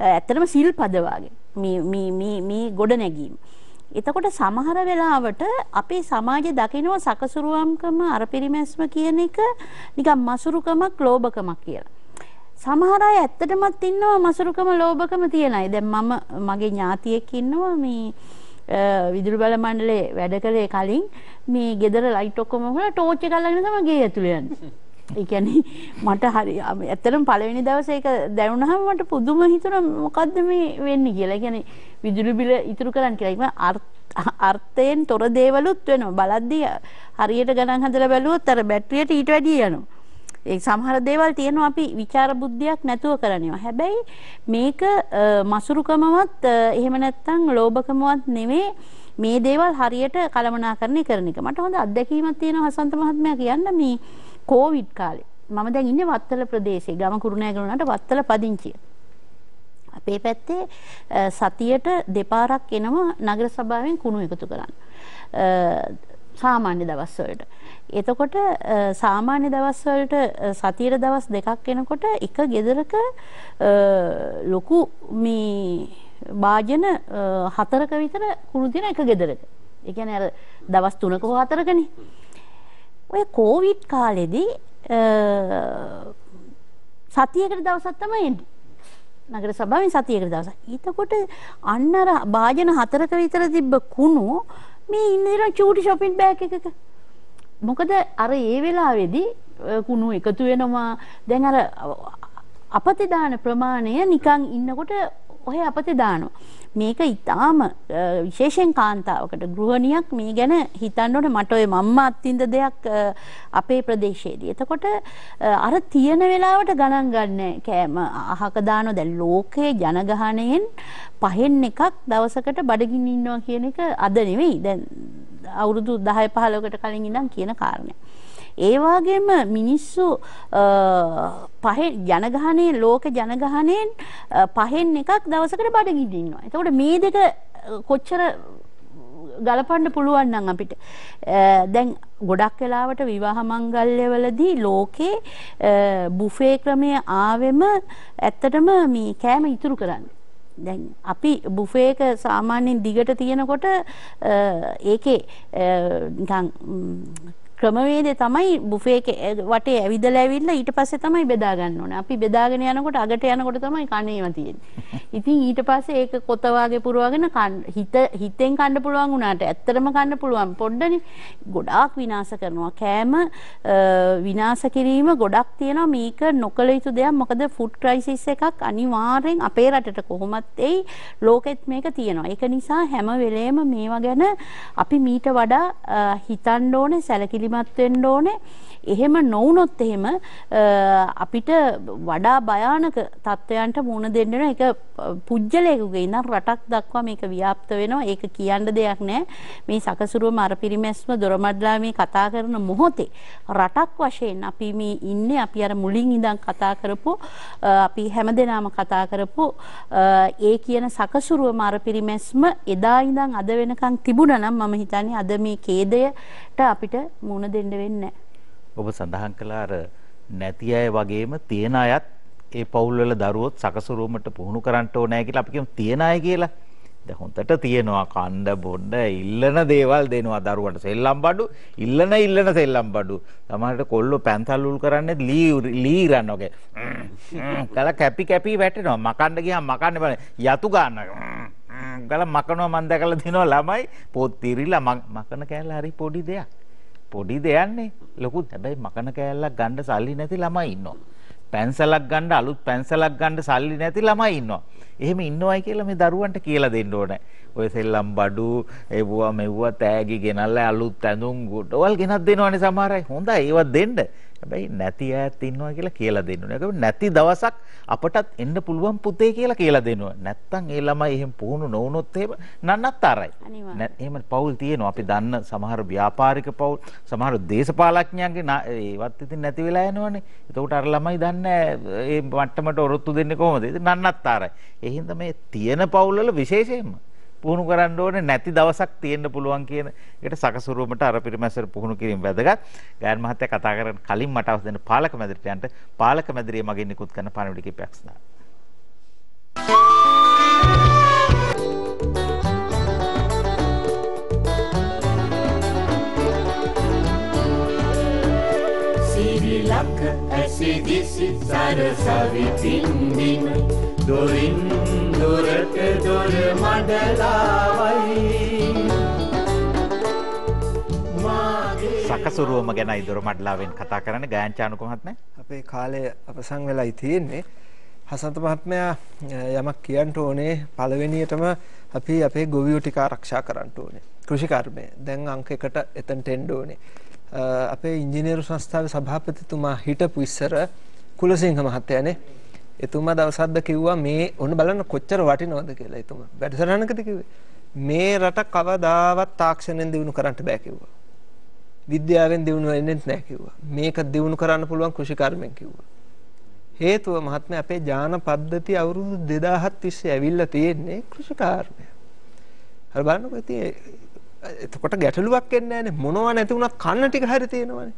ඇත්තටම සිල්පද වගේ. මේ මේ මේ ගොඩ නැගීම. එතකොට සමහර වෙලාවට අපේ සමාජය දකිනව සකසුරුවම්කම අරපිරිමැස්ම කියන එක නිකන් මසුරුකමක් ලෝභකමක් කියලා. සමහර අය ඇත්තටමත් ඉන්නවා මසුරුකම ලෝභකම තියන අය. දැන් මම මගේ ඥාතියෙක් ඉන්නවා මේ විදුලි බල මණ්ඩලයේ වැඩ කළේ කලින් මේ ගෙදර ලයිට් ඔක්කොම හොලා ටෝච් එක අල්ලගෙන තමයි ගේ ඇතුළේ යන්නේ. ඒ කියන්නේ මට හරි ඇත්තටම පළවෙනි දවසේ ඒක දැනුණාම මට පුදුම හිතුණා මොකද්ද මේ වෙන්නේ කියලා. ඒ කියන්නේ විදුලි බිල ඉතුරු කරන්න කියලා. ඒක අර්ථයෙන් තොර දේවලුත් වෙනවා. බලද්දී හරියට ගණන් හදලා බැලුවොත් අර බැටරියට ඊට වැඩිය යනවා. ඒ සමහර දේවල් තියෙනවා අපි විචාර බුද්ධියක් නැතුව කරනවා. හැබැයි මේක මසුරුකමවත් එහෙම නැත්නම් ලෝභකමවත් නෙමෙයි මේ දේවල් හරියට කළමනාකරණය කරන එක. මට හොඳ අත්දැකීමක් තියෙනවා හසන්ත මහත්මයා කියන්න මේ කෝවිඩ් කාලේ මම දැන් ඉන්නේ වත්තල ප්‍රදේශයේ ගම කුරුණෑගල වුණාට වත්තල පදිංචිය. අපේ පැත්තේ සතියට දෙපාරක් එනවා නගර සභාවෙන් කුණු එකතු කරන්න. සාමාන්‍ය දවස් වලට. එතකොට සාමාන්‍ය දවස් වලට සතියට දවස් දෙකක් එනකොට එක ගෙදරක ලොකු මේ වාජන හතරක විතර කුණු දින එක ගෙදරක. ඒ කියන්නේ අර දවස් 3ක හෝ 4කනේ. ඔය කෝවිඩ් කාලෙදී සතියකට දවසක් තමයි එන්නේ. නගර සභාවෙන් සතියකට දවසක්. ඊතකොට අන්න අර භාජන හතරක විතර තිබ්බ කුණු මේ ඉන්න චූටි shopping bag එකක. මොකද අර ඒ වෙලාවේදී කුණු එකතු වෙනවා. දැන් අර අපතේ දාන ප්‍රමාණය නිකන් ඉන්නකොට ඔහේ අපතේ දානවා. මේක ඊටාම විශේෂයෙන් කාන්තාවකට ගෘහණියක් මේ ගැන හිතන්න ඕනේ මට ඔය මම්මා අත්ින්ද දෙයක් අපේ ප්‍රදේශයේදී. එතකොට අර තියෙන වෙලාවට ගණන් ගන්න කෑම අහක දානවා දැන් ලෝකයේ ජනගහණයෙන් පහෙන් එකක් දවසකට බඩගින්න ඉන්නවා කියන එක අද නෙවෙයි. දැන් අවුරුදු 10 15කට කලින් ඉඳන් කියන කාරණේ. ඒ වගේම මිනිස්සු පහෙන් ජනගහනයේ ලෝක ජනගහනයෙන් පහෙන් එකක් දවසකට බඩගින්න ඉන්නවා. එතකොට මේ දෙක කොච්චර ගලපන්න පුළුවන් නම් අපිට දැන් ගොඩක් වෙලාවට විවාහ මංගල්‍යවලදී ලෝකේ බුෆේ ක්‍රමය ආවෙම ඇත්තටම මේ කෑම ඉතුරු කරන්න. දැන් අපි බුෆේක සාමාන්‍යයෙන් දිගට තියෙනකොට ඒකේ නිකන් ක්‍රමවේදේ තමයි බුෆේ වටේ ඇවිදලා ඇවිල්ලා ඊට පස්සේ තමයි බෙදා ගන්න ඕනේ. අපි බෙදාගෙන යනකොට අගට යනකොට තමයි කණේම තියෙන්නේ. ඉතින් ඊට පස්සේ ඒක කොත වාගේ පුරවගෙන හිත හිතෙන් කන්න පුළුවන් වුණාට ඇත්තටම කන්න පුළුවන් පොඩ්ඩනේ ගොඩාක් විනාශ කරනවා. කෑම විනාශ කිරීම ගොඩක් තියෙනවා. මේක නොකළ යුතු දෙයක්. මොකද ෆුඩ් ක්‍රයිසිස් එකක් අනිවාර්යෙන් අපේ රටට කොහොමත් එයි ලෝකෙත් මේක තියෙනවා. ඒක නිසා හැම වෙලේම මේවා ගැන අපි මීට වඩා හිතන්න ඕනේ සැලකිලි ශක්තිමත් වෙන්න ඕනේ. එහෙම නොවුනොත් එහෙම අපිට වඩා භයානක තත්ත්වයන්ට මුහුණ දෙන්න වෙන එක පුජ්‍යලයකගේ ඉඳන් රටක් දක්වා මේක ව්‍යාප්ත වෙනවා. ඒක කියන්න දෙයක් නෑ. මේ සකසුරුවම අර පිරිමැස්ම දොරමඩලා මේ කතා කරන මොහොතේ රටක් වශයෙන් අපි මේ ඉන්නේ අපි අර මුලින් ඉඳන් කතා කරපු අපි හැමදෙනාම කතා කරපු ඒ කියන සකසුරුවම අර පිරිමැස්ම එදා ඉඳන් අද වෙනකන් තිබුණා නම් මම හිතන්නේ අද මේ ඛේදය අපිට මුණ දෙන්න වෙන්නේ ඔබ සඳහන් කළා අර නැති අය වගේම තියෙන අයත් ඒ පවුල්වල දරුවොත් සකසුරුවමට පුහුණු කරන්න ඕනේ කියලා අපි කියමු තියෙන අය කියලා. දැන් හොඳට තියෙනවා කණ්ඩ බොණ්ඩ ඉල්ලන දේවල් දෙනවා දරුවන්ට සෙල්ලම් බඩු ඉල්ලන ඉල්ලන සෙල්ලම් බඩු සමහරට කොල්ලෝ පැන්තල් උල් කරන්නේ ලී ලී ඉරන්න ඔගේ කල කැපි කැපි වැටෙනවා මකන්න ගියාම මකන්න බෑ යතු ගන්න ගල මකනවා මන් දැකලා දිනවා ළමයි පොත් ඉරිලා මකන කෑල්ල හරි පොඩි දෙයක්. පොඩි දෙයන්නේ ලොකු හැබැයි මකන කෑල්ලක් ගන්න සල්ලි නැති ළමයි ඉන්නවා. පැන්සලක් ගන්න අලුත් පැන්සලක් ගන්න සල්ලි නැති ළමයි ඉන්නවා. එහෙම ඉන්නවයි කියලා මේ දරුවන්ට කියලා දෙන්න ඕනේ. ඔය සෙල්ලම් බඩු, ඒවා මෙව්වා තෑගි ගෙනල්ලා අලුත් ඇඳුම් ගොඩවල් ගෙනත් දෙනවනේ සමහර අය. හොඳයි ඒවත් දෙන්න. හැබැයි නැති ඈත් ඉන්නවා කියලා කියලා දෙන්න ඕනේ. ඒක නැති දවසක් අපටත් එන්න පුළුවන් පුතේ කියලා කියලා දෙනවා. නැත්තම් ඒ ළමයි එහෙම පුහුණු නොවුනොත් එහෙම නන්නත්තරයි. එහෙම පවුල් තියෙනවා. අපි දන්න සමහර ව්‍යාපාරික පවුල්, සමහර දේශපාලඥයන්ගේ ඒවත් ඉතින් නැති වෙලා යනවනේ. එතකොට අර ළමයි දන්නේ ඒ මට්ටමට ඔරොත්තු දෙන්නේ කොහොමද? ඉතින් නන්නත්තරයි. ඒ හින්දා මේ තියෙන පවුල්වල විශේෂයෙන්ම පුහුණු කරන්න ඕනේ නැති දවසක් තියෙන්න පුළුවන් කියන එකට සකසුරුවමට අර පිරිමැස්සර පුහුණු කිරීම වැදගත්. ගායන් මහත්තයා කතා කරන කලින් මට අවසන් දෙන පාලක මැදිරියට යන්න පාලක මැදිරිය මගින් නිකුත් කරන පණිවිඩ කිහිපයක් සඳහා. සිරිලක ඇසි දිසි සරසවි පින්දිම දොරින් දොරට දොර මඩලාවයි සකසුරුවම ගැනයි දොර මඩලාවෙන් කතා කරන්න ගායන්චානුකමත් නෑ අපේ කාලය අපසං වෙලායි තියෙන්නේ හසන්ත මහත්මයා යමක් කියන්ට ඕනේ පළවෙනියටම අපි අපේ ගොවියෝ ටික ආරක්ෂා කරන්න ඕනේ කෘෂිකර්මය දැන් අංක එකට එතනට එන්න ඕනේ අපේ ඉංජිනේරු සංස්ථාවේ සභාපතිතුමා හිටපු ඉස්සර කුලසිංහ මහත්තයානේ එතුමා දවසක්ද කිව්වා මේ ඔන්න බලන්න කොච්චර වටිනවද කියලා එතුමා. වැඩසටහනකද කිව්වේ. මේ රට කවදාවත් තාක්ෂණයෙන් දිනු කරන්න බෑ කිව්වා. විද්‍යාවෙන් දිනු වෙන්නේ නැහැ කිව්වා. මේක දිනු කරන්න පුළුවන් කෘෂිකර්මෙන් කිව්වා. හේතුව මහත්මයා අපේ ඥාන පද්ධතිය අවුරුදු 2000ක් තිස්සේ ඇවිල්ලා තියෙන්නේ කෘෂිකාර්මය. හරි බලන්නකො ඉතින් එතකොට ගැටලුවක් එන්නේ නැහැනේ. මොනවා නැති වුණත් කන්න ටික හරි තියෙනවනේ.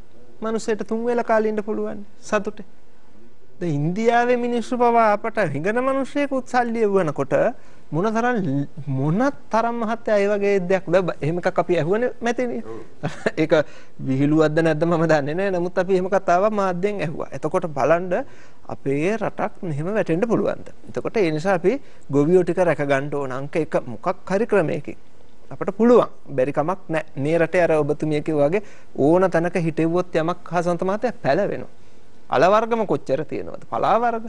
මිනිස්සෙට තුන් වෙලා කාලේ ඉන්න පුළුවන් සතුටේ. ද ඉන්දියාවේ මිනිස්සු පවා අපට හිඟන මිනිස්සෙකුත් සල්ලි එවනකොට මොන තරම් මොන තරම් මහත්ය ඒ වගේ දෙයක් එහෙම එකක් අපි ඇහුවනේ මැතිනේ. ඒක විහිළුවක්ද නැද්ද මම දන්නේ නැහැ. නමුත් අපි එහෙම කතාවක් මාධ්‍යෙන් ඇහුවා. එතකොට බලන්න අපේ රටක් මෙහෙම වැටෙන්න පුළුවන්ද? එතකොට ඒ නිසා අපි ගොවියෝ ටික රැක ගන්න ඕන අංක එක මොකක් හරි ක්‍රමයකින්. අපට පුළුවන් බැරි කමක් නැහැ. මේ රටේ අර ඔබතුමිය කිව්වාගේ ඕන තැනක හිටෙව්වොත් යමක් හා සන්තමාතය පැලවෙනවා. අල වර්ගම කොච්චර තියෙනවද? පලා වර්ග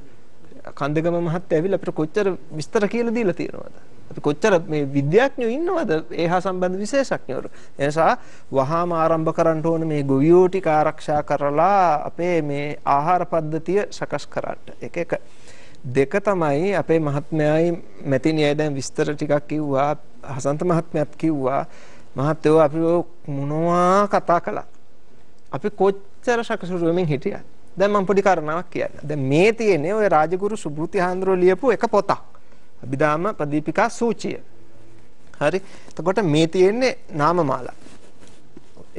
කන්දගම මහත්තයා ඇවිල්ලා අපිට කොච්චර විස්තර කියලා දීලා තියෙනවද? අපි කොච්චර මේ විද්‍යාඥයෝ ඉන්නවද ඒහා සම්බන්ධ විශේෂඥවරු. එනිසා වහාම ආරම්භ කරන්න ඕන මේ ගොවියෝ ටික ආරක්ෂා කරලා අපේ මේ ආහාර පද්ධතිය සකස් කරන්න. එක එක දෙක තමයි අපේ මහත්මයායි මැතිණියයි දැන් විස්තර ටිකක් කිව්වා. හසන්ත මහත්මයාත් කිව්වා. මහත්තයෝ අපි මොනවා කතා කළා. අපි කොච්චර සකසුරුවමින් හිටියත් දැන් මම පොඩි කාරණාවක් කියන්න. දැන් මේ තියෙන්නේ ওই රාජගුරු සුභෘති හාමුදුරුවෝ ලියපු එක පොතක්. අභිධාම ප්‍රදීපිකා සූචිය. හරි. එතකොට මේ තියෙන්නේ නාමමාලා.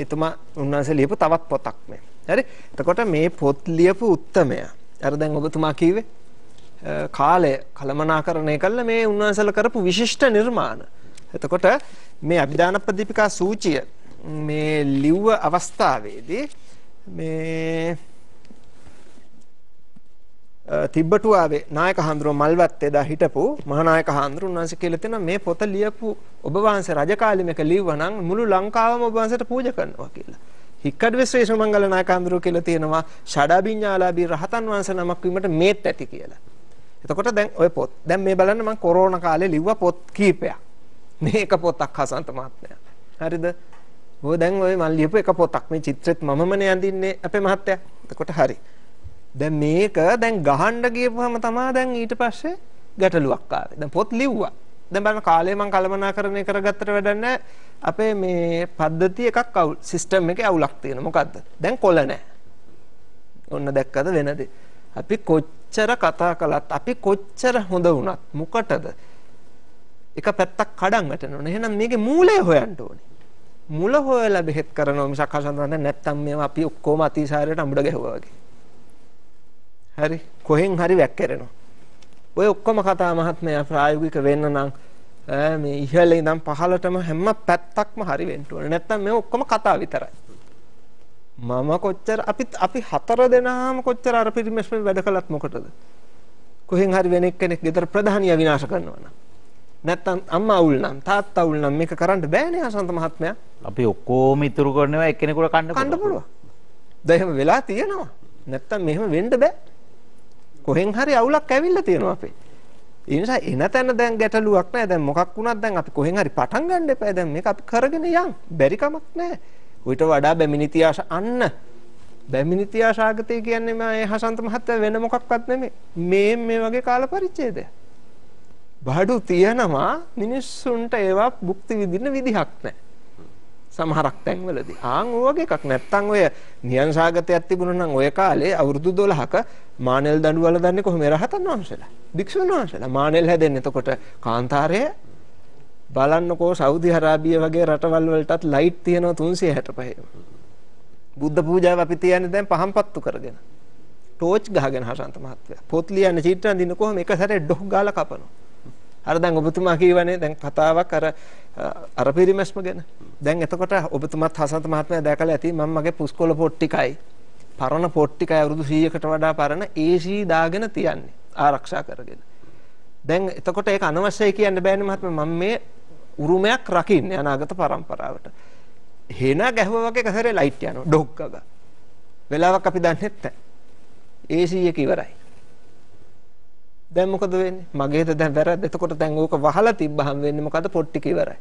එතුමා උන්වහන්සේ ලියපු තවත් පොතක් මේ. හරි. එතකොට මේ පොත් ලියපු උත්තමයා. අර දැන් ඔබතුමා කිව්වේ කාලය කළමනාකරණය කළ මේ උන්වහන්සේලා කරපු විශිෂ්ට නිර්මාණ. එතකොට මේ අභිධාන ප්‍රදීපිකා සූචිය මේ ලිව්ව අවස්ථාවේදී මේ තිබ්බටුවාවේ නායක හඳුරු මල්වත් එදා හිටපු මහානායක හඳුරු උන්වහන්සේ කියලා තියෙනවා මේ පොත ලියපු ඔබ වහන්සේ රජ කාලෙම එක ලිව්වනම් මුළු ලංකාවම ඔබ වහන්සේට පූජා කරනවා කියලා. හික්කඩ්වේ ශ්‍රේෂ්ඨ මංගල නායක හඳුරු කියලා තියෙනවා ෂඩාබිඤ්ඤාලාභී රහතන් වහන්සේ නමක් වීමට මේත් ඇති කියලා. එතකොට දැන් ඔය පොත් දැන් මේ බලන්න මම කොරෝනා කාලේ ලිව්ව පොත් කීපයක් මේක පොතක් හසන්ත මහත්මයා හරිද ඔය දැන් ඔය මම ලියපු එක පොතක් මේ චිත්‍රෙත් මමමනේ අඳින්නේ අපේ මහත්තයා එතකොට හරි දැන් මේක දැන් ගහන්න ගියපුවම තමයි දැන් ඊට පස්සේ ගැටලුවක් ආවේ. දැන් පොත් ලිව්වා. දැන් බලන්න කාලේ මම කලමනාකරණය කරගත්තට වැඩක් අපේ මේ පද්ධතිය එකක් අවුල් සිස්ටම් එකේ අවුලක් තියෙනවා. මොකද්ද? දැන් කොළ ඔන්න දැක්කද වෙනදේ. අපි කොච්චර කතා කළත් අපි කොච්චර හොඳ වුණත් මොකටද? එක පැත්තක් කඩන් වැටෙනවනේ. එහෙනම් මේකේ මූලය හොයන්න ඕනේ. මුල හොයලා බෙහෙත් කරනවා මිසක් හසන්තන නැත්තම් මේවා අපි ඔක්කොම අතිසාරයට අමුඩ ගැහුවා වගේ. හරි කොහෙන් හරි වැක්කරෙනවා. ඔය ඔක්කොම කතා මහත්මයා ප්‍රායෝගික වෙන්න නම් මේ ඉහළ ඉඳන් පහළටම හැම පැත්තක්ම හරි වෙන්න ඕනේ. නැත්තම් මේ ඔක්කොම කතා විතරයි. මම කොච්චර අපි අපි හතර දෙනාම කොච්චර අර පිරිමැස්මෙන් වැඩ කළත් මොකටද? කොහෙන් හරි වෙන එක්කෙනෙක් ගෙදර ප්‍රධානියා විනාශ කරනවා නම්. නැත්තම් අම්මා අවුල් නම් තාත්තා අවුල් නම් මේක කරන්න බෑනේ අසන්ත මහත්මයා. අපි ඔක්කොම ඉතුරු කරනවා එක්කෙනෙකුට කන්න පුළුවන්. කන්න පුළුවන්. දැන් එහෙම වෙලා තියෙනවා. නැත්තම් මෙහෙම වෙන්න බෑ. කොහෙන් හරි අවුලක් ඇවිල්ලා තියෙනවා අපේ. ඒ නිසා එන තැන දැන් ගැටලුවක් නැහැ. දැන් මොකක් වුණත් දැන් අපි කොහෙන් හරි පටන් ගන්න එපා. දැන් මේක අපි කරගෙන යන්. බැරි කමක් නැහැ. ඌට වඩා බැමිණි තියාස අන්න. බැමිණි තියාසාගතය කියන්නේ මේ හසන්ත මහත්තයා වෙන මොකක්වත් නෙමෙයි. මේ මේ වගේ කාල පරිච්ඡේදය. බඩු තියනවා මිනිස්සුන්ට ඒවා භුක්ති විඳින්න විදිහක් නැහැ. සමහරක් තැන්වලදී. ආන් ඕවගේ එකක් නැත්තම් ඔය නියන්සාගතයක් තිබුණා නම් ඔය කාලේ අවුරුදු 12ක මානෙල් දඬුවල දන්නේ කොහොම රහතන් වහන්සේලා. භික්ෂුන් වහන්සේලා මානෙල් හැදෙන්නේ එතකොට කාන්තාරයේ බලන්නකෝ සෞදි අරාබිය වගේ රටවල් වලටත් ලයිට් තියෙනවා 365. බුද්ධ පූජාව අපි තියන්නේ දැන් පහම්පත්තු කරගෙන. ටෝච් ගහගෙන හසන්ත මහත්තයා. පොත් ලියන්න චිත්‍ර අඳින්න කොහොම එක සැරේ ඩොක් ගාලා කපනවා. අර දැන් ඔබතුමා කියවනේ දැන් කතාවක් අර අර පිරිමැස්ම ගැන. දැන් එතකොට ඔබතුමත් හසන්ත මහත්මයා දැකලා ඇති මම මගේ පුස්කොළ පොත් ටිකයි පරණ පොත් ටිකයි අවුරුදු 100කට වඩා පරණ AC දාගෙන තියන්නේ ආරක්ෂා කරගෙන. දැන් එතකොට ඒක අනවශ්‍යයි කියන්න බෑනේ මහත්මයා මම මේ උරුමයක් රකින්නේ අනාගත පරම්පරාවට. හේන ගැහුවා වගේ කසරේ ලයිට් යනවා ඩොක්කක. වෙලාවක් අපි දන්නේ නැත්නම් AC එක ඉවරයි. දැන් මොකද වෙන්නේ? මගේද දැන් වැරද්ද. එතකොට දැන් ඕක වහලා තිබ්බහම වෙන්නේ මොකද? පොට්ටි කිවරයි.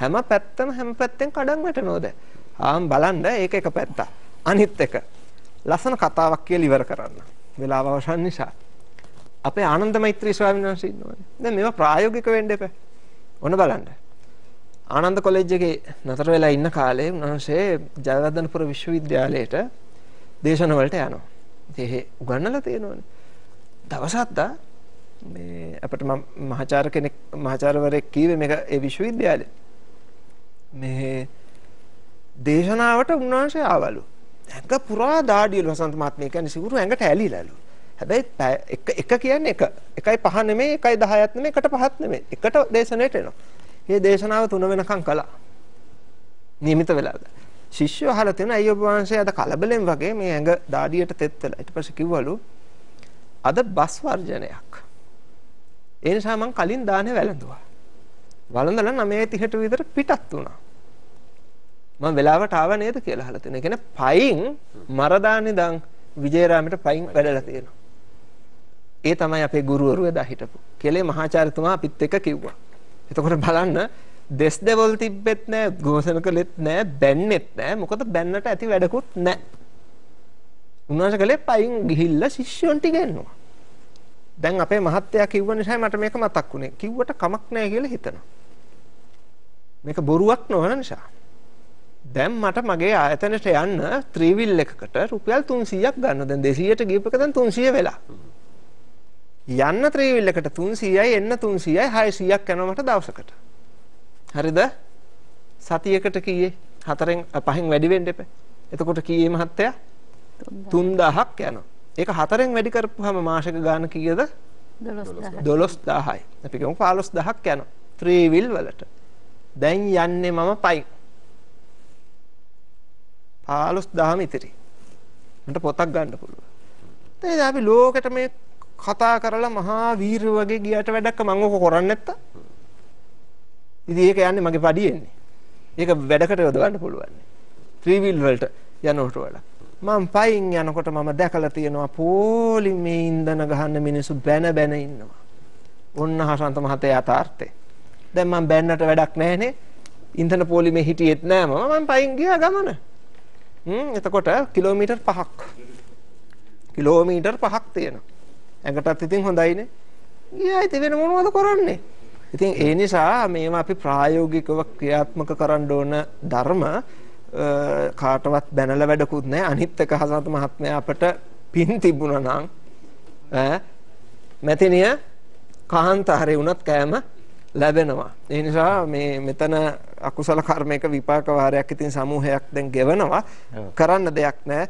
හැම පැත්තම හැම පැත්තෙන් කඩන් වැටෙනවා දැන්. ආම් බලන්න ඒක එක පැත්තක්. අනිත් එක ලස්සන කතාවක් කියලා ඉවර කරන්න. වෙලාව අවසන් නිසා. අපේ ආනන්ද මෛත්‍රී ස්වාමීන් වහන්සේ ඉන්නවානේ. දැන් මේවා ප්‍රායෝගික වෙන්න එපා. ඔන්න බලන්න. ආනන්ද කොලෙජ් එකේ නතර වෙලා ඉන්න කාලේ උන්වහන්සේ ජයවර්ධනපුර විශ්වවිද්‍යාලයට දේශන වලට යනවා. ඉතින් ඒ උගන්වලා තියෙනවානේ. දවසක් මේ අපිට මම මහාචාර්ය කෙනෙක් මහාචාර්යවරයෙක් කීවේ මේක ඒ විශ්වවිද්‍යාලේ මේ දේශනාවට උන්වහන්සේ ආවලු ඇඟ පුරා දාඩියලු වසන්ත මහත්මිය කියන්නේ සිවුරු ඇඟට ඇලිලාලු හැබැයි එක එක කියන්නේ එක එකයි පහ නෙමෙයි එකයි 10ක් නෙමෙයි එකට පහක් නෙමෙයි එකට දේශනෙට එනවා මේ දේශනාව තුන වෙනකම් කළා නියමිත වෙලාවද ශිෂ්‍යය අහලා තියෙන අයියෝ වහන්සේ අද කලබලෙන් වගේ මේ ඇඟ දාඩියට තෙත් වෙලා ඊට පස්සේ කිව්වලු අද බස් වර්ජනයක් ඒ නිසා මං කලින් දානේ වැළඳුවා. වළඳලා 9:30ට විතර පිටත් වුණා. මම වෙලාවට ආව නේද කියලා අහලා තියෙනවා. ඒ කියන්නේ පයින් මරදානේ දන් විජේරාමයට පයින් වැඩලා තියෙනවා. ඒ තමයි අපේ ගුරුවරු එදා හිටපු. කෙලේ මහාචාර්යතුමා අපිත් එක්ක කිව්වා. එතකොට බලන්න දෙස් දෙවල් තිබ්බෙත් නෑ, ഘോഷණ කළෙත් නෑ, බැන්නෙත් නෑ. මොකද බැන්නට ඇති වැඩකුත් නෑ. උන්වහන්සේ කලේ පයින් ගිහිල්ලා ශිෂ්‍යයන්ට ඉගෙනුවා. දැන් අපේ මහත්තයා කිව්ව නිසා මට මේක මතක් වුණේ. කිව්වට කමක් නැහැ කියලා හිතනවා. මේක බොරුවක් නොවන නිසා. දැන් මට මගේ ආයතනයට යන්න ත්‍රිවිල් එකකට රුපියල් 300ක් ගන්න. දැන් 200ට ගියප එක දැන් 300 වෙලා. යන්න ත්‍රිවිල් එකට 300යි එන්න 300යි 600ක් යනවා මට දවසකට. හරිද? සතියකට කීයේ? හතරෙන් පහෙන් වැඩි වෙන්න එපා. එතකොට කීයේ මහත්තයා? 3000ක් යනවා. ඒක හතරෙන් වැඩි කරපුහම මාසික ගාන කීයද? 12000යි. අපි කියමු 15000ක් යනවා. 3 wheel වලට. දැන් යන්නේ මම පයි. 15000ම ඉතිරි. මට පොතක් ගන්න පුළුවන්. ඒ අපි ලෝකෙට මේ කතා කරලා මහා වීර වගේ ගියට වැඩක් මම ඕක කරන්නේ නැත්තා. ඉතින් ඒක යන්නේ මගේ පඩියෙන්නේ. ඒක වැඩකට යොදවන්න පුළුවන්. 3 wheel වලට යනකොට වඩා. මම පයින් යනකොට මම දැකලා තියෙනවා පොලි මේ ඉන්ධන ගහන්න මිනිස්සු බැන බැන ඉන්නවා. ඔන්න හසන්ත මහතේ යථාර්ථය. දැන් මම බැන්නට වැඩක් නැහනේ. ඉන්ධන පොලිමේ හිටියෙත් නෑ මම. මම පයින් ගියා ගමන. හ්ම් එතකොට කිලෝමීටර් 5ක්. කිලෝමීටර් 5ක් තියෙනවා. ඇඟටත් ඉතින් හොඳයිනේ. ගියා ඉතින් වෙන මොනවද කරන්නේ? ඉතින් ඒ නිසා මේවා අපි ප්‍රායෝගිකව ක්‍රියාත්මක කරන්න ඕන ධර්ම කාටවත් බැනලා වැඩකුත් නැහැ. අනිත් එක හසන්ත මහත්මයා අපට පින් තිබුණා නම් ඈ මෙතනිය කාන්තාරේ වුණත් කෑම ලැබෙනවා. ඒ නිසා මේ මෙතන අකුසල කර්මයක විපාක වාරයක් ඉතින් සමූහයක් දැන් ගෙවනවා. කරන්න දෙයක් නැහැ.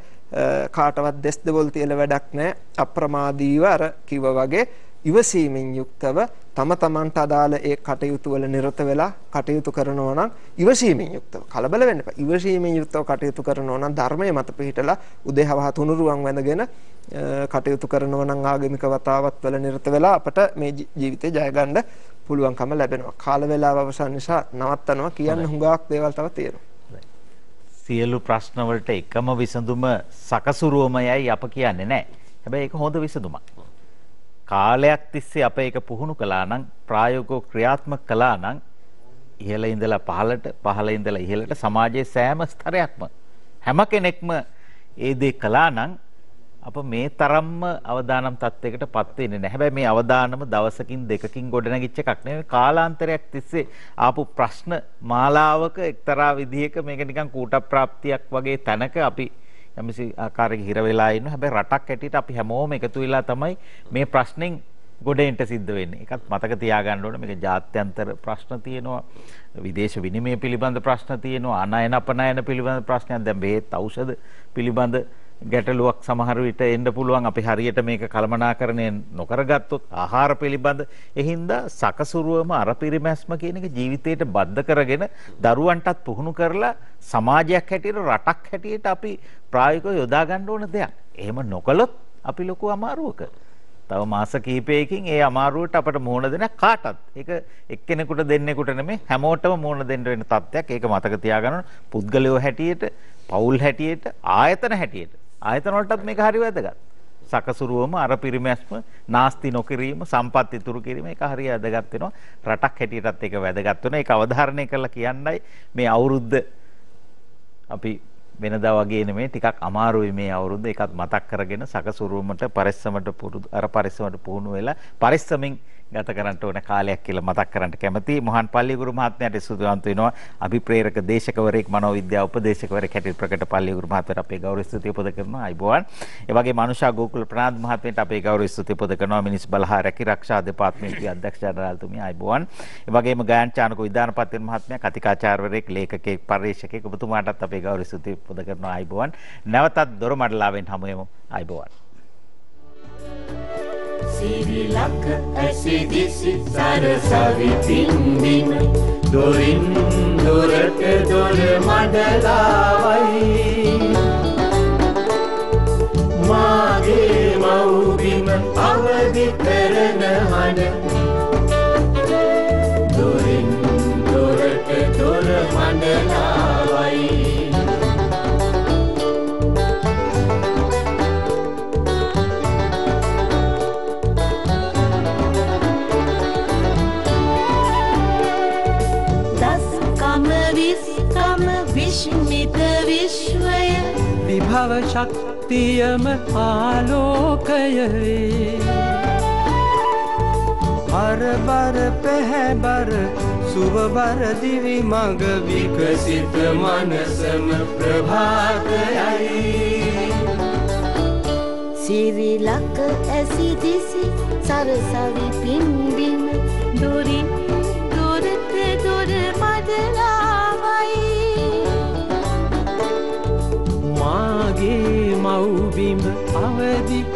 කාටවත් දෙස් දෙවල් තියලා වැඩක් නැහැ. අප්‍රමාදීව අර කිව්වා වගේ ඉවසීමෙන් යුක්තව තම තමන්ට අදාළ ඒ කටයුතු වල නිරත වෙලා කටයුතු කරනවා නම් ඉවසීමෙන් යුක්තව කලබල වෙන්න එපා. ඉවසීමෙන් යුක්තව කටයුතු කරනවා නම් ධර්මයේ මත පිහිටලා උදේවහ තුනුරුවන් වැඳගෙන කටයුතු කරනවා නම් ආගමික වතාවත් වල නිරත වෙලා අපට මේ ජීවිතේ ජය ගන්න පුළුවන්කම ලැබෙනවා. කාල වේලාව අවසන් නිසා නවත්තනවා කියන්න හුඟක් දේවල් තව තියෙනවා. සියලු ප්‍රශ්න වලට එකම විසඳුම සකසුරුවමයි අප කියන්නේ නැහැ. හැබැයි ඒක හොඳ විසඳුමක්. කාලයක් තිස්සේ අප ඒක පුහුණු කළා නම් ප්‍රායෝගිකව ක්‍රියාත්මක කළා නම් ඉහළ ඉඳලා පහළට පහළ ඉඳලා ඉහළට සමාජයේ සෑම ස්තරයක්ම හැම කෙනෙක්ම ඒ දේ කළා නම් අප මේ තරම්ම අවදානම් තත්වයකට පත් වෙන්නේ නැහැ. හැබැයි මේ අවදානම දවසකින් දෙකකින් ගොඩනැගිච්ච එකක් නෙවෙයි. කාලාන්තරයක් තිස්සේ ආපු ප්‍රශ්න මාලාවක එක්තරා විදිහක මේක නිකන් කූටප්‍රාප්තියක් වගේ තැනක අපි යම්සි ආකාරයක හිර වෙලා ඉන්නවා. හැබැයි රටක් ඇටියට අපි හැමෝම එකතු වෙලා තමයි මේ ප්‍රශ්نين ගොඩෙන්ට සිද්ධ වෙන්නේ. ඒකත් මතක තියාගන්න ඕනේ. මේක ජාත්‍යන්තර ප්‍රශ්න තියෙනවා. විදේශ විනිමය පිළිබඳ ප්‍රශ්න තියෙනවා. අනයන අපනයන පිළිබඳ ප්‍රශ්නයක්. දැන් බෙහෙත් ඖෂධ පිළිබඳ ගැටලුවක් සමහර විට එන්න පුළුවන් අපි හරියට මේක කළමනාකරණය නොකරගත්තොත් ආහාර පිළිබඳ එහින්දා සකසුරුවම අර පිරිමැස්ම කියන එක ජීවිතයට බද්ධ කරගෙන දරුවන්ටත් පුහුණු කරලා සමාජයක් හැටියට රටක් හැටියට අපි ප්‍රායෝගිකව යොදා ගන්න ඕන දෙයක්. එහෙම නොකළොත් අපි ලොකු අමාරුවක. තව මාස කීපයකින් ඒ අමාරුවට අපට මුහුණ දෙන කාටත් ඒක එක්කෙනෙකුට දෙන්නෙකුට නෙමෙයි හැමෝටම මුහුණ දෙන්න වෙන තත්ත්වයක්. ඒක මතක තියාගන්න පුද්ගලයෝ හැටියට, පවුල් හැටියට, ආයතන හැටියට ආයතන වලටත් මේක හරි වැදගත්. සකසුරුවම අර පිරිමැස්ම නාස්ති නොකිරීම සම්පත් ඉතුරු කිරීම ඒක හරිය වැදගත් වෙනවා. රටක් හැටියටත් ඒක වැදගත් වෙනවා. ඒක අවධාරණය කරලා කියන්නයි මේ අවුරුද්ද අපි වෙනදා වගේ නෙමෙයි ටිකක් අමාරුයි මේ අවුරුද්ද. ඒකත් මතක් කරගෙන සකසුරුවමට පරිස්සමට පුරුදු අර පරිස්සමට පුහුණු වෙලා පරිස්සමෙන් ගත කරන්න ඕන කාලයක් කියලා මතක් කරන්න කැමතියි. මොහන් පල්ලිගුරු මහත්මයාට සුදුවන්ත වෙනවා. අභිප්‍රේරක දේශකවරයෙක් මනෝවිද්‍යා උපදේශකවරයෙක් හැටියට ප්‍රකට පල්ලිගුරු මහත්මයාට අපේ ගෞරව ස්තුතිය පොද කරනවා. අයිබෝවන්. ඒ වගේම අනුෂා ගෝකුල ප්‍රනාන්දු මහත්මයාට අපේ ගෞරව ස්තුතිය පොද කරනවා. මිනිස් බලහා රැකී ආරක්ෂා දෙපාර්තමේන්තුවේ අධ්‍යක්ෂ ජනරාල්තුමිය අයිබෝවන්. ඒ වගේම ගායන චානක විධානපතින් මහත්මයා කතිකාචාර්යවරයෙක් ලේඛකෙක් පරිශකෙක් ඔබතුමාටත් අපේ ගෞරව ස්තුතිය පොද කරනවා. අයිබෝවන්. නැවතත් දොරමඩලාවෙන් හමු වෙමු. අයිබෝවන්. Thank you. සිවිලක ඇසි දිසි සරසවි පින්දින දොරින් දොරට දොර මඩලාවයි මාගේ මව්බිම අවදි කරන හඬ දොරින් දොරට දොර මඩලා විභව ශක්තියම ආලෝකයවේ අරබර පැහැබර සුවබරදිවි මඟ විකසිත මනසම ප්‍රභාතයයි සිරිලක ඇසි දිසි සරසවි පින්බිම දුරින් දුරත දොර මදලා මාගේ මව්බිම අවදික